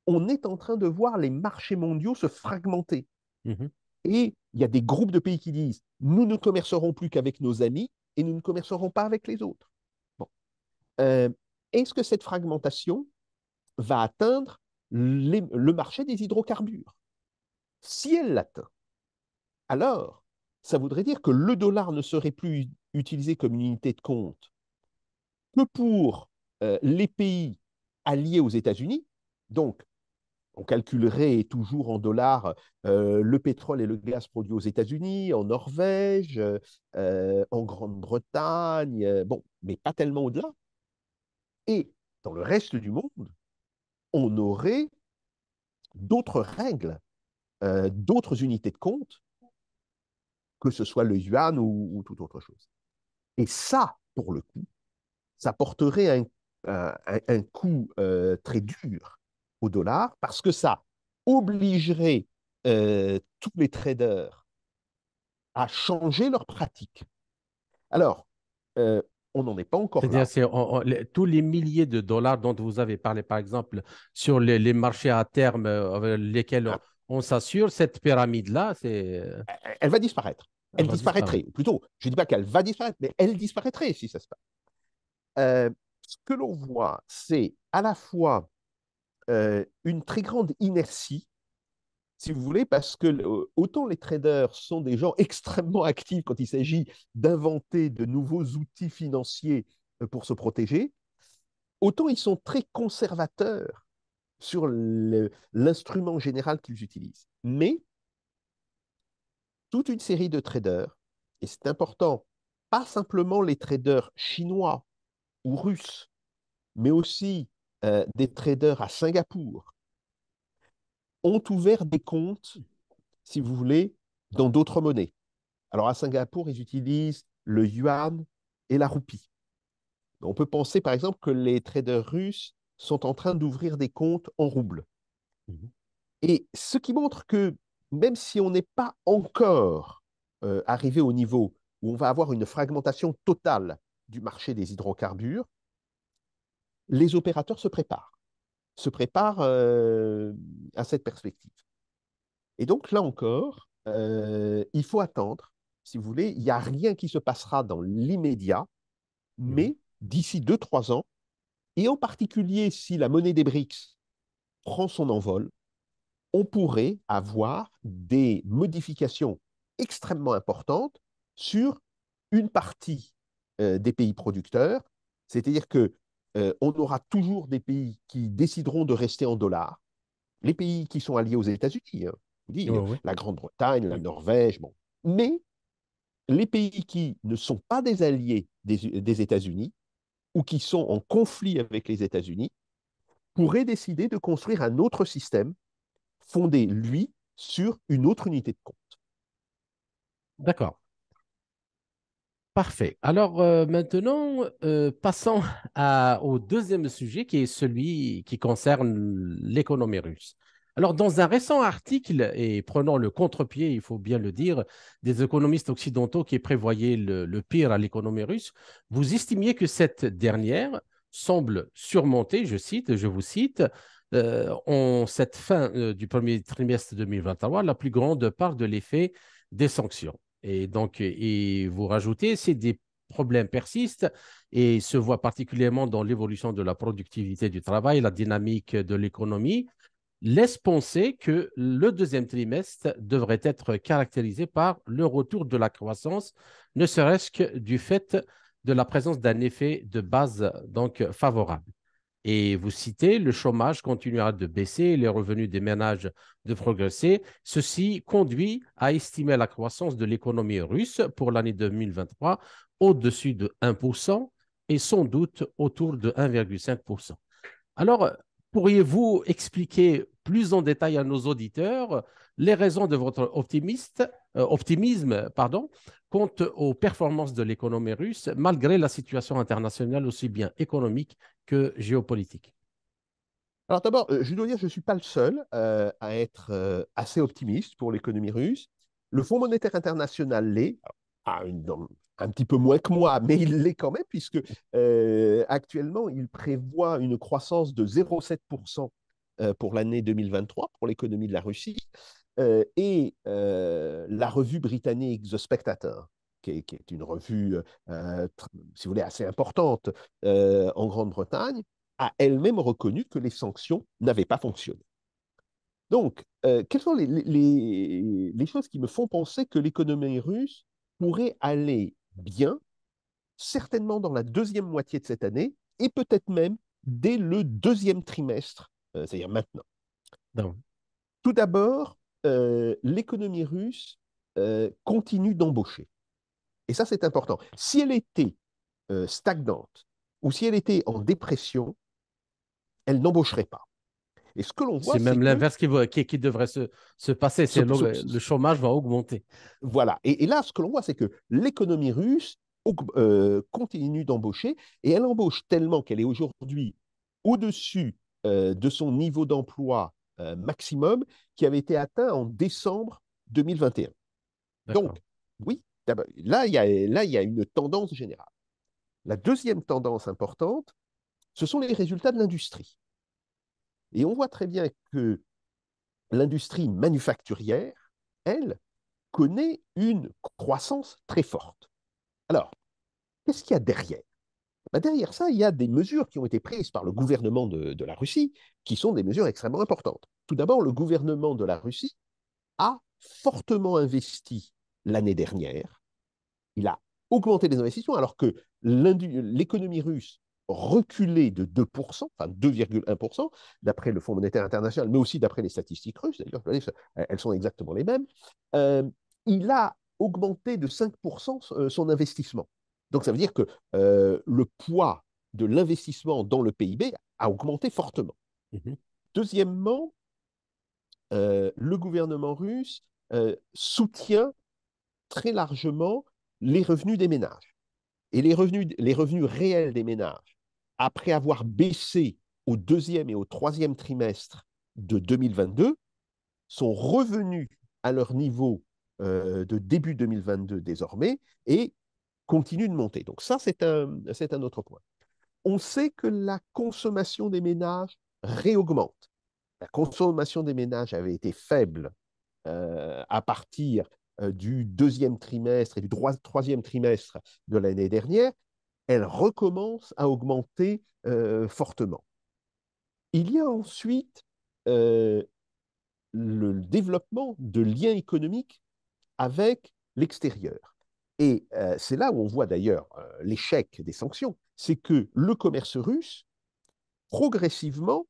Speaker 2: On est en train de voir les marchés mondiaux se fragmenter. Mmh et il y a des groupes de pays qui disent nous ne commercerons plus qu'avec nos amis et nous ne commercerons pas avec les autres. Bon. Euh, est-ce que cette fragmentation va atteindre le marché des hydrocarbures. Si elle l'atteint, alors ça voudrait dire que le dollar ne serait plus utilisé comme une unité de compte que pour euh, les pays alliés aux États-Unis. Donc, on calculerait toujours en dollars euh, le pétrole et le gaz produits aux États-Unis, en Norvège, euh, en Grande-Bretagne, bon, mais pas tellement au-delà. Et dans le reste du monde, on aurait d'autres règles, euh, d'autres unités de compte, que ce soit le yuan ou, toute autre chose. Et ça, pour le coup, ça porterait un, un, coup euh, très dur au dollar parce que ça obligerait euh, tous les traders à changer leurs pratiques. Alors, on n'en est pas encore là. C'est, à dire
Speaker 1: tous les milliers de dollars dont vous avez parlé, par exemple, sur les, marchés à terme, euh, avec lesquels ah. on, s'assure, cette pyramide-là, c'est... Elle, va disparaître. Elle, disparaîtrait. Plutôt, je ne dis pas qu'elle va disparaître, mais elle disparaîtrait
Speaker 2: si ça se passe. Euh, ce que l'on voit, c'est à la fois euh, une très grande inertie si vous voulez, parce que autant les traders sont des gens extrêmement actifs quand il s'agit d'inventer de nouveaux outils financiers euh, pour se protéger, autant ils sont très conservateurs sur l'instrument général qu'ils utilisent. Mais toute une série de traders, et c'est important, pas simplement les traders chinois ou russes, mais aussi euh, des traders à Singapour, ont ouvert des comptes, si vous voulez, dans d'autres monnaies. Alors à Singapour, ils utilisent le yuan et la roupie. On peut penser par exemple que les traders russes sont en train d'ouvrir des comptes en rouble. Mhm. Et ce qui montre que même si on n'est pas encore euh, arrivé au niveau où on va avoir une fragmentation totale du marché des hydrocarbures, les opérateurs se préparent se prépare euh, à cette perspective. Et donc là encore, euh, il faut attendre, si vous voulez, il n'y a rien qui se passera dans l'immédiat, mmh mais d'ici 2-3 ans, et en particulier si la monnaie des BRICS prend son envol, on pourrait avoir des modifications extrêmement importantes sur une partie euh, des pays producteurs. C'est-à-dire que euh, on aura toujours des pays qui décideront de rester en dollars. Les pays qui sont alliés aux États-Unis, hein, la Grande-Bretagne, la Norvège, bon. Mais les pays qui ne sont pas des alliés des États-Unis ou qui sont en conflit avec les États-Unis pourraient décider de construire un autre système fondé, lui, sur une autre unité de compte.
Speaker 1: D'accord. Parfait. Alors euh, maintenant, euh, passons au deuxième sujet qui est celui qui concerne l'économie russe. Alors, dans un récent article, et prenant le contre-pied, il faut bien le dire, des économistes occidentaux qui prévoyaient le, pire à l'économie russe, vous estimiez que cette dernière semble surmonter, je cite, je vous cite, euh, en cette fin du premier trimestre 2023, la plus grande part de l'effet des sanctions. Et donc, et vous rajoutez, si des problèmes persistent et se voient particulièrement dans l'évolution de la productivité du travail, la dynamique de l'économie, laisse penser que le deuxième trimestre devrait être caractérisé par le retour de la croissance, ne serait-ce que du fait de la présence d'un effet de base donc favorable. Et vous citez, le chômage continuera de baisser, les revenus des ménages de progresser. Ceci conduit à estimer la croissance de l'économie russe pour l'année 2023 au-dessus de 1% et sans doute autour de 1,5%. Alors, pourriez-vous expliquer plus en détail à nos auditeurs les raisons de votre optimisme euh, optimisme pardon, quant aux performances de l'économie russe, malgré la situation internationale aussi bien économique que géopolitique
Speaker 2: alors d'abord, euh, je dois dire, je ne suis pas le seul euh, à être assez optimiste pour l'économie russe. Le Fonds monétaire international l'est, ah, un petit peu moins que moi, mais il l'est quand même, puisque actuellement, il prévoit une croissance de 0,7% pour l'année 2023 pour l'économie de la Russie. Euh, et euh, la revue britannique The Spectator, qui est, une revue, euh, si vous voulez, assez importante en Grande-Bretagne, a elle-même reconnu que les sanctions n'avaient pas fonctionné. Donc, quelles sont les, choses qui me font penser que l'économie russe pourrait aller bien, certainement dans la deuxième moitié de cette année, et peut-être même dès le deuxième trimestre, c'est-à-dire maintenant. Tout d'abord, euh, l'économie russe euh, continue d'embaucher. Et ça, c'est important. Si elle était euh, stagnante ou si elle était en dépression, elle n'embaucherait pas.
Speaker 1: Et ce que l'on c'est même l'inverse qui, devrait se, passer. le, chômage va augmenter. Voilà. Et, là, ce que l'on voit, c'est que l'économie russe
Speaker 2: continue d'embaucher et elle embauche tellement qu'elle est aujourd'hui au-dessus de son niveau d'emploi euh, maximum qui avait été atteint en décembre 2021. Donc, oui, là il, y là, il y a une tendance générale. La deuxième tendance importante, ce sont les résultats de l'industrie. Et on voit très bien que l'industrie manufacturière, elle, connaît une croissance très forte. Alors, qu'est-ce qu'il y a derrière bah, derrière ça, il y a des mesures qui ont été prises par le gouvernement de, la Russie, qui sont des mesures extrêmement importantes. Tout d'abord, le gouvernement de la Russie a fortement investi l'année dernière. Il a augmenté les investissements alors que l'économie russe reculait de 2%, enfin 2,1%, d'après le Fonds monétaire international, mais aussi d'après les statistiques russes, d'ailleurs, elles sont exactement les mêmes, euh, il a augmenté de 5% euh, son investissement. Donc ça veut dire que euh, le poids de l'investissement dans le PIB a augmenté fortement. Mmh Deuxièmement, euh, le gouvernement russe euh, soutient très largement les revenus des ménages. Et les revenus, les revenus réels des ménages, après avoir baissé au deuxième et au troisième trimestre de 2022, sont revenus à leur niveau de début 2022 désormais, et continue de monter. Donc ça, c'est un, un autre point. On sait que la consommation des ménages réaugmente. La consommation des ménages avait été faible euh, à partir euh, du deuxième trimestre et du troisième trimestre de l'année dernière, elle recommence à augmenter euh, fortement. Il y a ensuite le développement de liens économiques avec l'extérieur. Et euh, c'est là où on voit d'ailleurs euh, l'échec des sanctions, c'est que le commerce russe, progressivement,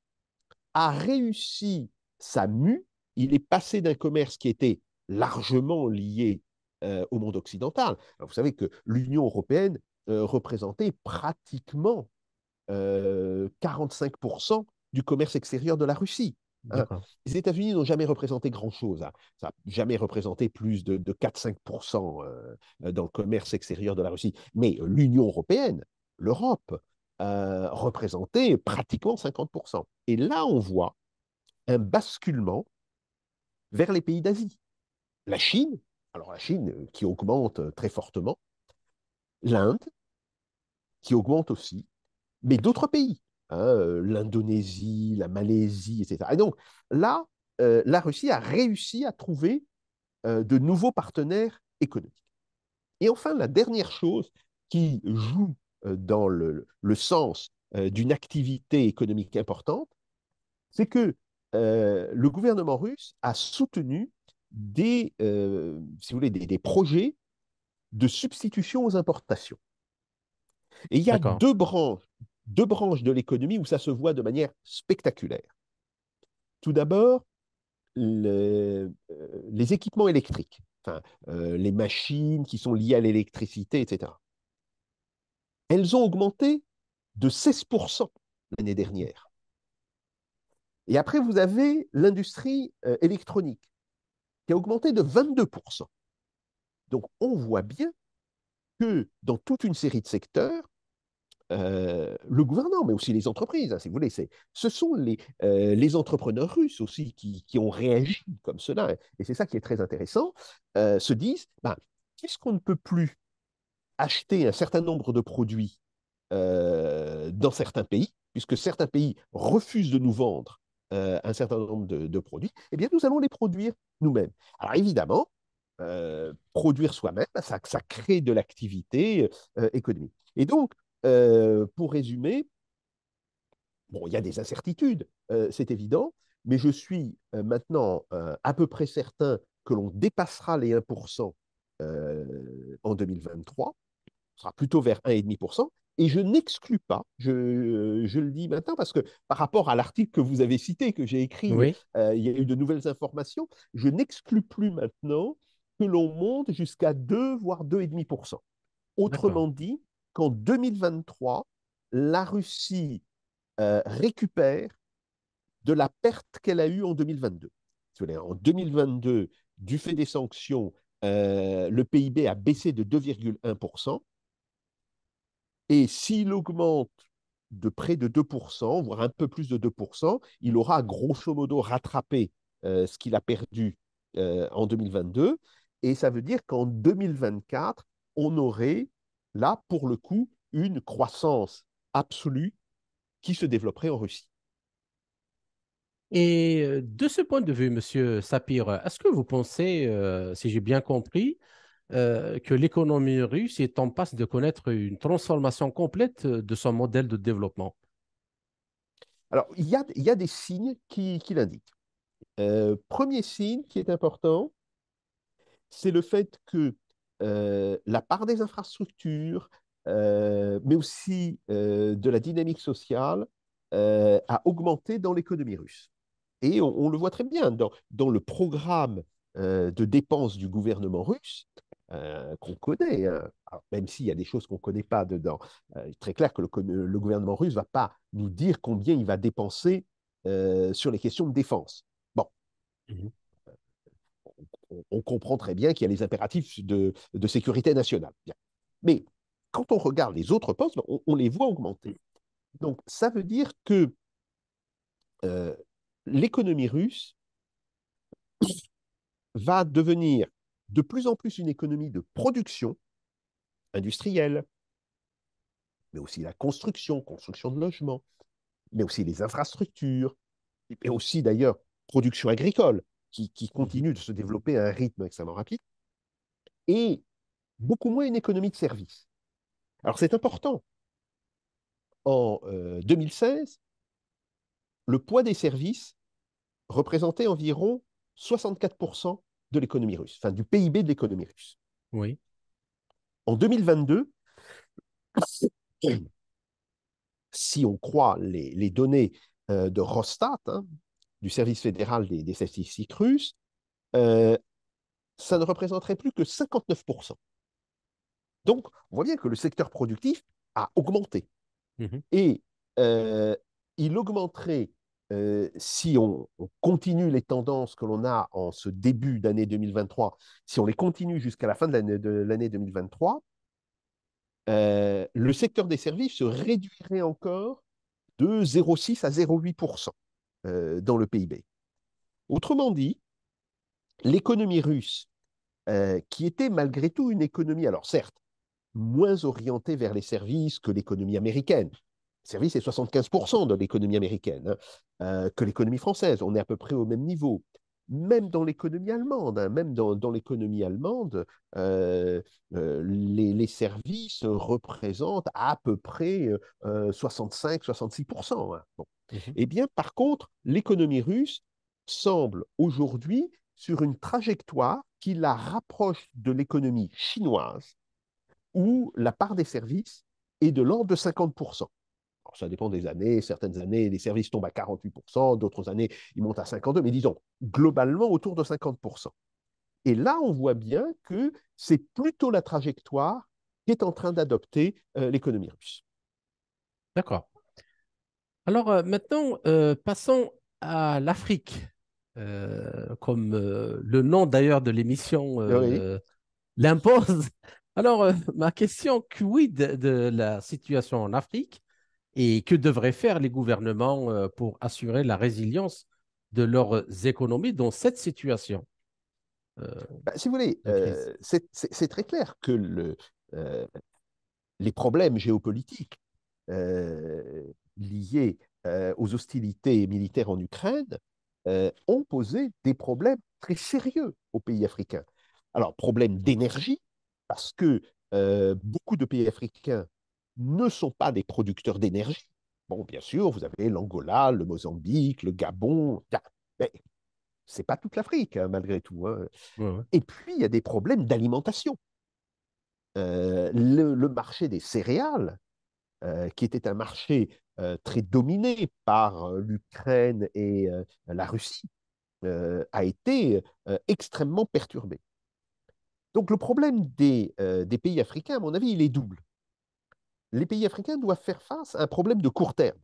Speaker 2: a réussi sa mue. Il est passé d'un commerce qui était largement lié euh, au monde occidental. vous savez que l'Union européenne représentait pratiquement 45% du commerce extérieur de la Russie. Euh, les États-Unis n'ont jamais représenté grand-chose. Hein. Ça n'a jamais représenté plus de, 4-5% euh, dans le commerce extérieur de la Russie. Mais l'Union européenne, l'Europe, euh, représentait pratiquement 50%. Et là, on voit un basculement vers les pays d'Asie. La Chine, alors la Chine qui augmente très fortement, l'Inde qui augmente aussi, mais d'autres pays. Hein, euh, l'Indonésie, la Malaisie, etc. Et donc là, euh, la Russie a réussi à trouver euh, de nouveaux partenaires économiques. Et enfin, la dernière chose qui joue dans le, sens d'une activité économique importante, c'est que le gouvernement russe a soutenu des, si vous voulez, des projets de substitution aux importations. Et il y a deux branches deux branches de l'économie où ça se voit de manière spectaculaire. Tout d'abord, euh, les équipements électriques, enfin, euh, les machines qui sont liées à l'électricité, etc. Elles ont augmenté de 16% l'année dernière. Et après, vous avez l'industrie euh, électronique qui a augmenté de 22%. Donc, on voit bien que dans toute une série de secteurs, euh, le gouvernement, mais aussi les entreprises. Hein, si vous voulez, ce sont les, euh, les entrepreneurs russes aussi qui, qui, ont réagi comme cela. et c'est ça qui est très intéressant. Euh, se disent, ben, qu'est-ce qu'on ne peut plus acheter un certain nombre de produits dans certains pays, puisque certains pays refusent de nous vendre un certain nombre de, produits, eh bien, nous allons les produire nous-mêmes. Alors, évidemment, produire soi-même, ça, ça, crée de l'activité économique. Et donc, euh, pour résumer, bon, il y a des incertitudes, euh, c'est évident, mais je suis euh, maintenant à peu près certain que l'on dépassera les 1% en 2023, on sera plutôt vers 1,5%, et je n'exclus pas, je, le dis maintenant parce que par rapport à l'article que vous avez cité, que j'ai écrit, il y a eu de nouvelles informations, je n'exclus plus maintenant que l'on monte jusqu'à 2, voire 2,5%. Autrement dit, qu'en 2023, la Russie euh, récupère de la perte qu'elle a eue en 2022. En 2022, du fait des sanctions, euh, le PIB a baissé de 2,1%. Et s'il augmente de près de 2%, voire un peu plus de 2%, il aura grosso modo rattrapé euh, ce qu'il a perdu en 2022. Et ça veut dire qu'en 2024, on aurait là, pour le coup,
Speaker 1: une croissance absolue qui se développerait en Russie. Et euh, de ce point de vue, Monsieur Sapir, est-ce que vous pensez, euh, si j'ai bien compris, euh, que l'économie russe est en passe de connaître une transformation complète de son modèle de développement Alors, il y a, y a des signes
Speaker 2: qui, l'indiquent. premier signe qui est important, c'est le fait que euh, la part des infrastructures, euh, mais aussi euh, de la dynamique sociale, a augmenté dans l'économie russe. Et on, le voit très bien dans, le programme de dépenses du gouvernement russe, qu'on connaît, hein. même s'il y a des choses qu'on ne connaît pas dedans. il est très clair que le, gouvernement russe ne va pas nous dire combien il va dépenser sur les questions de défense. Bon, mmh on, comprend très bien qu'il y a les impératifs de, sécurité nationale. Mais quand on regarde les autres postes, ben, on, les voit augmenter. Donc, ça veut dire que euh, l'économie russe va devenir de plus en plus une économie de production industrielle, mais aussi la construction, construction de logements, mais aussi les infrastructures, et aussi d'ailleurs production agricole qui, continue de se développer à un rythme extrêmement rapide, et beaucoup moins une économie de services. Alors c'est important. En 2016, euh, le poids des services représentait environ 64% de l'économie russe, enfin du PIB de l'économie russe. Oui. En 2022, si on croit les, données euh, de Rostat, hein, du service fédéral des, des statistiques russes, euh, ça ne représenterait plus que 59%. Donc, on voit bien que le secteur productif a augmenté. Mhm. Et euh, il augmenterait, euh, si on, continue les tendances que l'on a en ce début d'année 2023, si on les continue jusqu'à la fin de l'année 2023, le secteur des services se réduirait encore de 0,6 à 0,8%. Euh, dans le PIB. Autrement dit, l'économie russe, euh, qui était malgré tout une économie, alors certes, moins orientée vers les services que l'économie américaine, services est 75% de l'économie américaine, hein, euh, que l'économie française, on est à peu près au même niveau. Même dans l'économie allemande, hein, même dans, l'économie allemande, les, services représentent à peu près 65-66%. Hein. Bon. Mhm. Eh bien, par contre, l'économie russe semble aujourd'hui sur une trajectoire qui la rapproche de l'économie chinoise, où la part des services est de l'ordre de 50%. Alors, ça dépend des années. Certaines années, les services tombent à 48%, d'autres années, ils montent à 52%, mais disons, globalement, autour de 50%. Et là, on voit bien que c'est plutôt la trajectoire qui est en train d'adopter euh, l'économie
Speaker 1: russe. D'accord. Alors euh, maintenant, euh, passons à l'Afrique, euh, comme le nom d'ailleurs de l'émission l'impose. Alors, ma question, quid de la situation en Afrique et que devraient faire les gouvernements pour assurer la résilience de leurs économies dans cette situation bah, Si vous voulez,
Speaker 2: c'est très clair que les problèmes géopolitiques liées euh, aux hostilités militaires en Ukraine euh, ont posé des problèmes très sérieux aux pays africains. Alors, problème d'énergie, parce que euh, beaucoup de pays africains ne sont pas des producteurs d'énergie. Bon, bien sûr, vous avez l'Angola, le Mozambique, le Gabon, mais c'est pas toute l'Afrique, hein, malgré tout. Hein. Et puis, il y a des problèmes d'alimentation. le, marché des céréales, qui était un marché euh, très dominé par euh, l'Ukraine et euh, la Russie, a été extrêmement perturbé. Donc le problème des, pays africains, à mon avis, il est double. Les pays africains doivent faire face à un problème de court terme.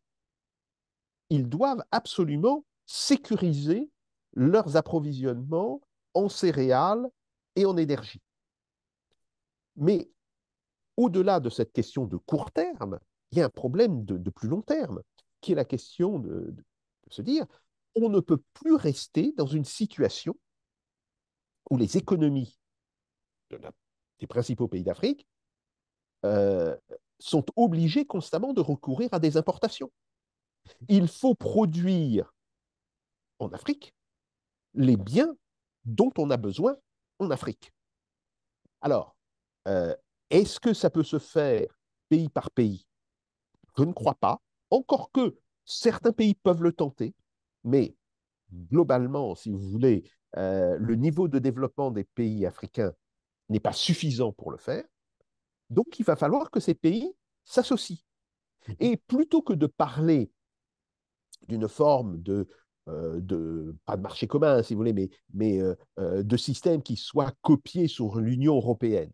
Speaker 2: Ils doivent absolument sécuriser leurs approvisionnements en céréales et en énergie. Mais au-delà de cette question de court terme, il y a un problème de, plus long terme, qui est la question de, se dire, on ne peut plus rester dans une situation où les économies des principaux pays d'Afrique euh, sont obligées constamment de recourir à des importations. Il faut produire en Afrique les biens dont on a besoin en Afrique. Alors, euh, est-ce que ça peut se faire pays par pays je ne crois pas, encore que certains pays peuvent le tenter, mais globalement, si vous voulez, euh, le niveau de développement des pays africains n'est pas suffisant pour le faire. Donc, il va falloir que ces pays s'associent. Et plutôt que de parler d'une forme de, euh, pas de marché commun, si vous voulez, mais, euh, de système qui soit copié sur l'Union européenne,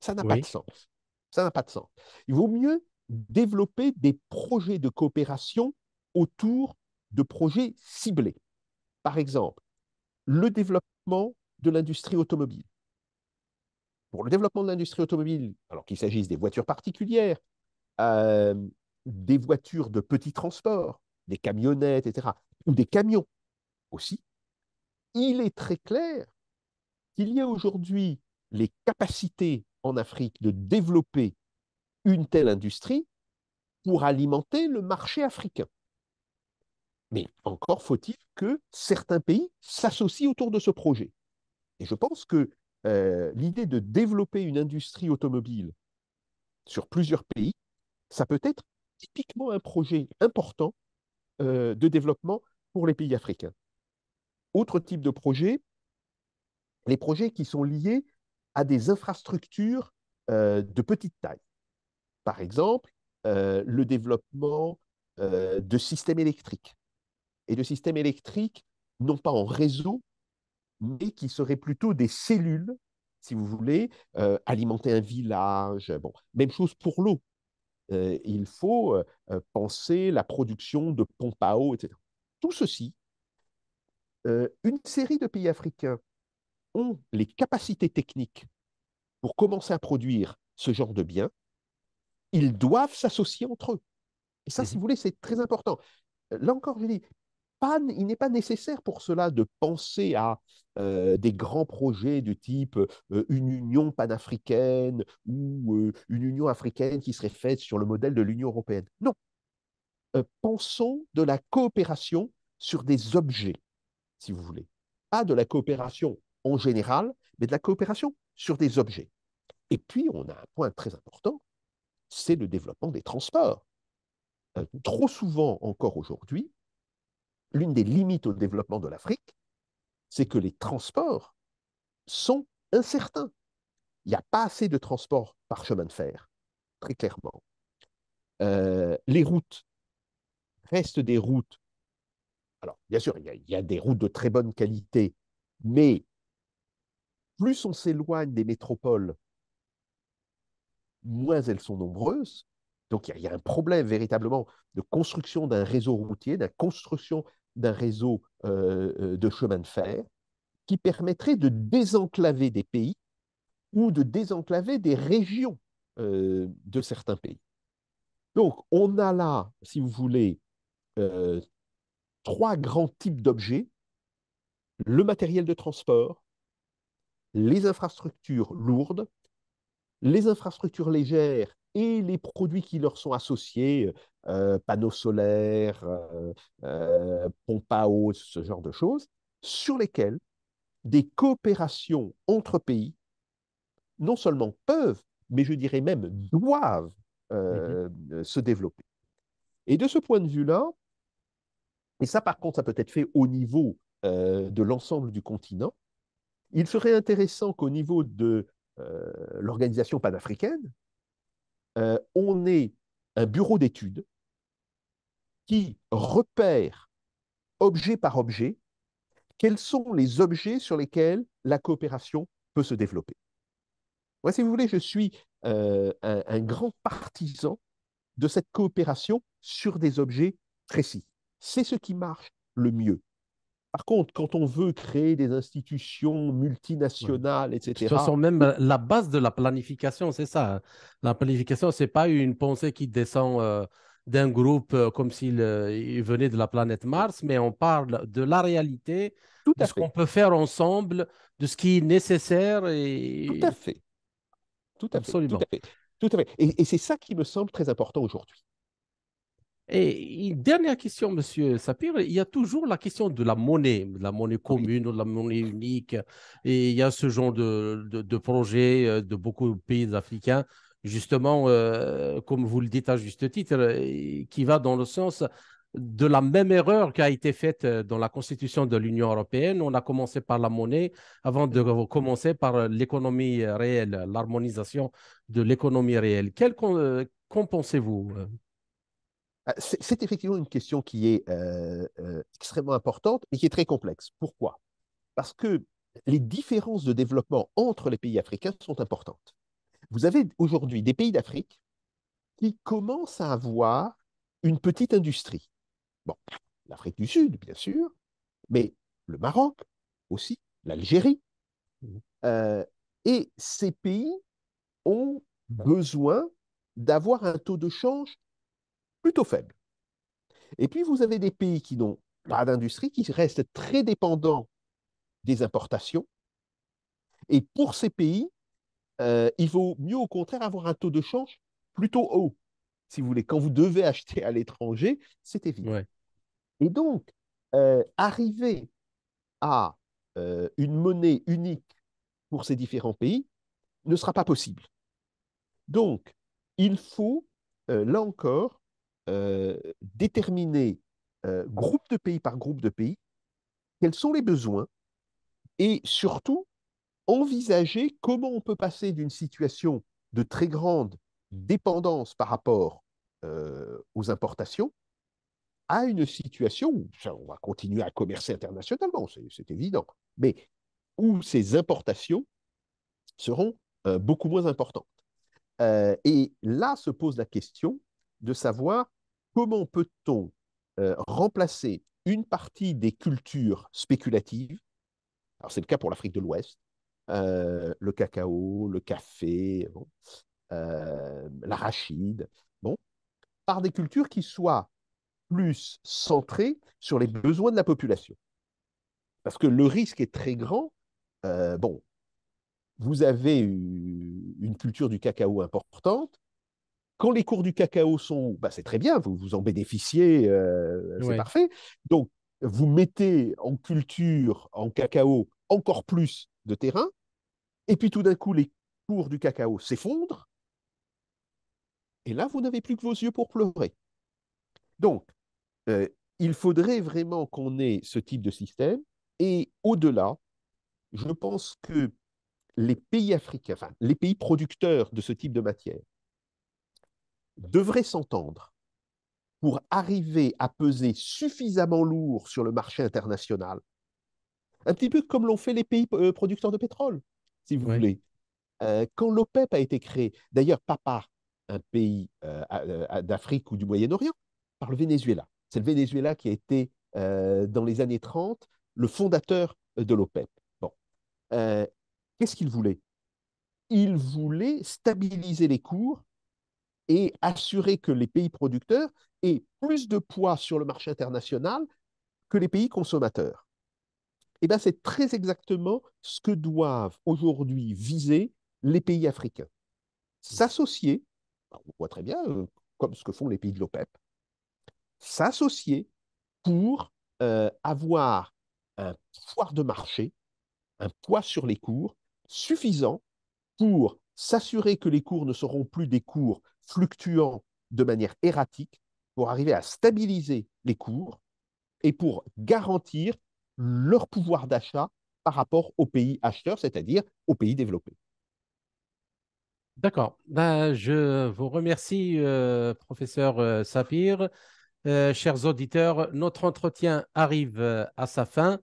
Speaker 2: ça n'a pas de sens. Ça n'a pas de sens. Il vaut mieux développer des projets de coopération autour de projets ciblés. Par exemple, le développement de l'industrie automobile. Pour le développement de l'industrie automobile, alors qu'il s'agisse des voitures particulières, euh, des voitures de petit transport, des camionnettes, etc., ou des camions aussi, il est très clair qu'il y a aujourd'hui les capacités en Afrique de développer une telle industrie pour alimenter le marché africain. Mais encore faut-il que certains pays s'associent autour de ce projet. Et je pense que euh, l'idée de développer une industrie automobile sur plusieurs pays, ça peut être typiquement un projet important euh, de développement pour les pays africains. Autre type de projet, les projets qui sont liés à des infrastructures euh, de petite taille par exemple, euh, le développement euh, de systèmes électriques. Et de systèmes électriques, non pas en réseau, mais qui seraient plutôt des cellules, si vous voulez, euh, alimenter un village. Bon, même chose pour l'eau. il faut penser la production de pompes à eau, etc. Tout ceci, une série de pays africains ont les capacités techniques pour commencer à produire ce genre de biens ils doivent s'associer entre eux. Et ça, si mhm. vous voulez, c'est très important. Là encore, je dis, il n'est pas nécessaire pour cela de penser à euh, des grands projets du type euh, une union panafricaine ou euh, une union africaine qui serait faite sur le modèle de l'Union européenne. Non. pensons de la coopération sur des objets, si vous voulez. Pas de la coopération en général, mais de la coopération sur des objets. Et puis, on a un point très important, c'est le développement des transports. Euh, trop souvent encore aujourd'hui, l'une des limites au développement de l'Afrique, c'est que les transports sont incertains. Il n'y a pas assez de transports par chemin de fer, très clairement. Euh, les routes restent des routes. Alors, bien sûr, il y a des routes de très bonne qualité, mais plus on s'éloigne des métropoles, moins elles sont nombreuses. Donc il y, a un problème véritablement de construction d'un réseau routier, d'une construction d'un réseau euh, euh, de chemin de fer qui permettrait de désenclaver des pays ou de désenclaver des régions euh, de certains pays. Donc on a là, si vous voulez, trois grands types d'objets, le matériel de transport, les infrastructures lourdes les infrastructures légères et les produits qui leur sont associés, euh, panneaux solaires, euh, euh, pompes à eau, ce genre de choses, sur lesquels des coopérations entre pays non seulement peuvent, mais je dirais même doivent mmh se développer. Et de ce point de vue-là, et ça par contre, ça peut être fait au niveau de l'ensemble du continent, il serait intéressant qu'au niveau de euh, l'organisation panafricaine, euh, on est un bureau d'études qui repère objet par objet quels sont les objets sur lesquels la coopération peut se développer. Moi, si vous voulez, je suis euh, un, grand partisan de cette coopération sur des objets précis. C'est ce qui marche le mieux. Par contre, quand on veut créer des institutions multinationales,
Speaker 1: etc. De toute façon, même la base de la planification, c'est ça. Hein. La planification, ce n'est pas une pensée qui descend euh, d'un groupe euh, comme s'il euh, venait de la planète Mars, mais on parle de la réalité, Tout de ce qu'on peut faire ensemble, de ce qui est nécessaire. Et... Tout à fait. Tout à Absolument. Tout à fait. Tout à fait. et c'est ça qui me semble très important aujourd'hui. Et une dernière question, Monsieur Sapir, il y a toujours la question de la monnaie, de la monnaie ah commune ou la monnaie unique. Et il y a ce genre de, de, projet euh, de beaucoup de pays africains, justement, euh, comme vous le dites à juste titre, euh, qui va dans le sens de la même erreur qui a été faite dans la constitution de l'Union européenne. On a commencé par la monnaie avant de commencer par l'économie réelle, l'harmonisation de l'économie réelle. Qu'en pensez-vous ah, c'est effectivement une question qui est euh, euh, extrêmement importante
Speaker 2: et qui est très complexe. Pourquoi Parce que les différences de développement entre les pays africains sont importantes. Vous avez aujourd'hui des pays d'Afrique qui commencent à avoir une petite industrie. Bon, l'Afrique du Sud, bien sûr, mais le Maroc aussi, l'Algérie. Mmh. Euh, et ces pays ont besoin d'avoir un taux de change plutôt faible. Et puis, vous avez des pays qui n'ont pas d'industrie, qui restent très dépendants des importations. Et pour ces pays, euh, il vaut mieux au contraire avoir un taux de change plutôt haut. Si vous voulez, quand vous devez acheter à l'étranger, c'est évident. Et donc, euh, arriver à euh, une monnaie unique pour ces différents pays ne sera pas possible. Donc, il faut, là encore, euh, déterminer euh, groupe de pays par groupe de pays quels sont les besoins et surtout envisager comment on peut passer d'une situation de très grande dépendance par rapport euh, aux importations à une situation où on va continuer à commercer internationalement, c'est évident, mais où ces importations seront beaucoup moins importantes. et là se pose la question de savoir comment peut-on euh, remplacer une partie des cultures spéculatives, alors c'est le cas pour l'Afrique de l'Ouest, euh, le cacao, le café, bon, euh, l'arachide, bon, par des cultures qui soient plus centrées sur les besoins de la population. Parce que le risque est très grand. Euh, bon, vous avez une culture du cacao importante, quand les cours du cacao sont bah, c'est très bien, vous, vous en bénéficiez, euh, c'est parfait. Donc, vous mettez en culture, en cacao, encore plus de terrain, et puis tout d'un coup, les cours du cacao s'effondrent, et là, vous n'avez plus que vos yeux pour pleurer. Donc, euh, il faudrait vraiment qu'on ait ce type de système, et au-delà, je pense que les pays africains, les pays producteurs de ce type de matière, devraient s'entendre pour arriver à peser suffisamment lourd sur le marché international. Un petit peu comme l'ont fait les pays euh, producteurs de pétrole, si vous voulez. Euh, quand l'OPEP a été créé, d'ailleurs pas par un pays euh, d'Afrique ou du Moyen-Orient, par le Venezuela. C'est le Venezuela qui a été, dans les années 30, le fondateur de l'OPEP. Bon. Qu'est-ce qu'il voulait Il voulait stabiliser les cours et assurer que les pays producteurs aient plus de poids sur le marché international que les pays consommateurs. et eh bien, c'est très exactement ce que doivent aujourd'hui viser les pays africains. S'associer, bah, on voit très bien, euh, comme ce que font les pays de l'OPEP, s'associer pour euh, avoir un pouvoir de marché, un poids sur les cours suffisant pour s'assurer que les cours ne seront plus des cours fluctuant de manière erratique pour arriver à stabiliser les cours et pour garantir leur pouvoir d'achat par rapport aux pays acheteurs, c'est-à-dire aux pays développés.
Speaker 1: D'accord. Ben, je vous remercie, euh, professeur euh, Sapir. Euh, chers auditeurs, notre entretien arrive à sa fin.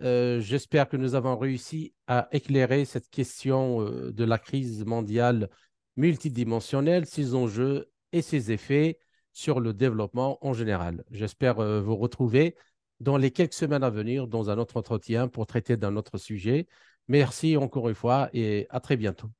Speaker 1: J'espère que nous avons réussi à éclairer cette question de la crise mondiale multidimensionnel, ses enjeux et ses effets sur le développement en général. J'espère euh, vous retrouver dans les quelques semaines à venir dans un autre entretien pour traiter d'un autre sujet. Merci encore une fois et à très bientôt.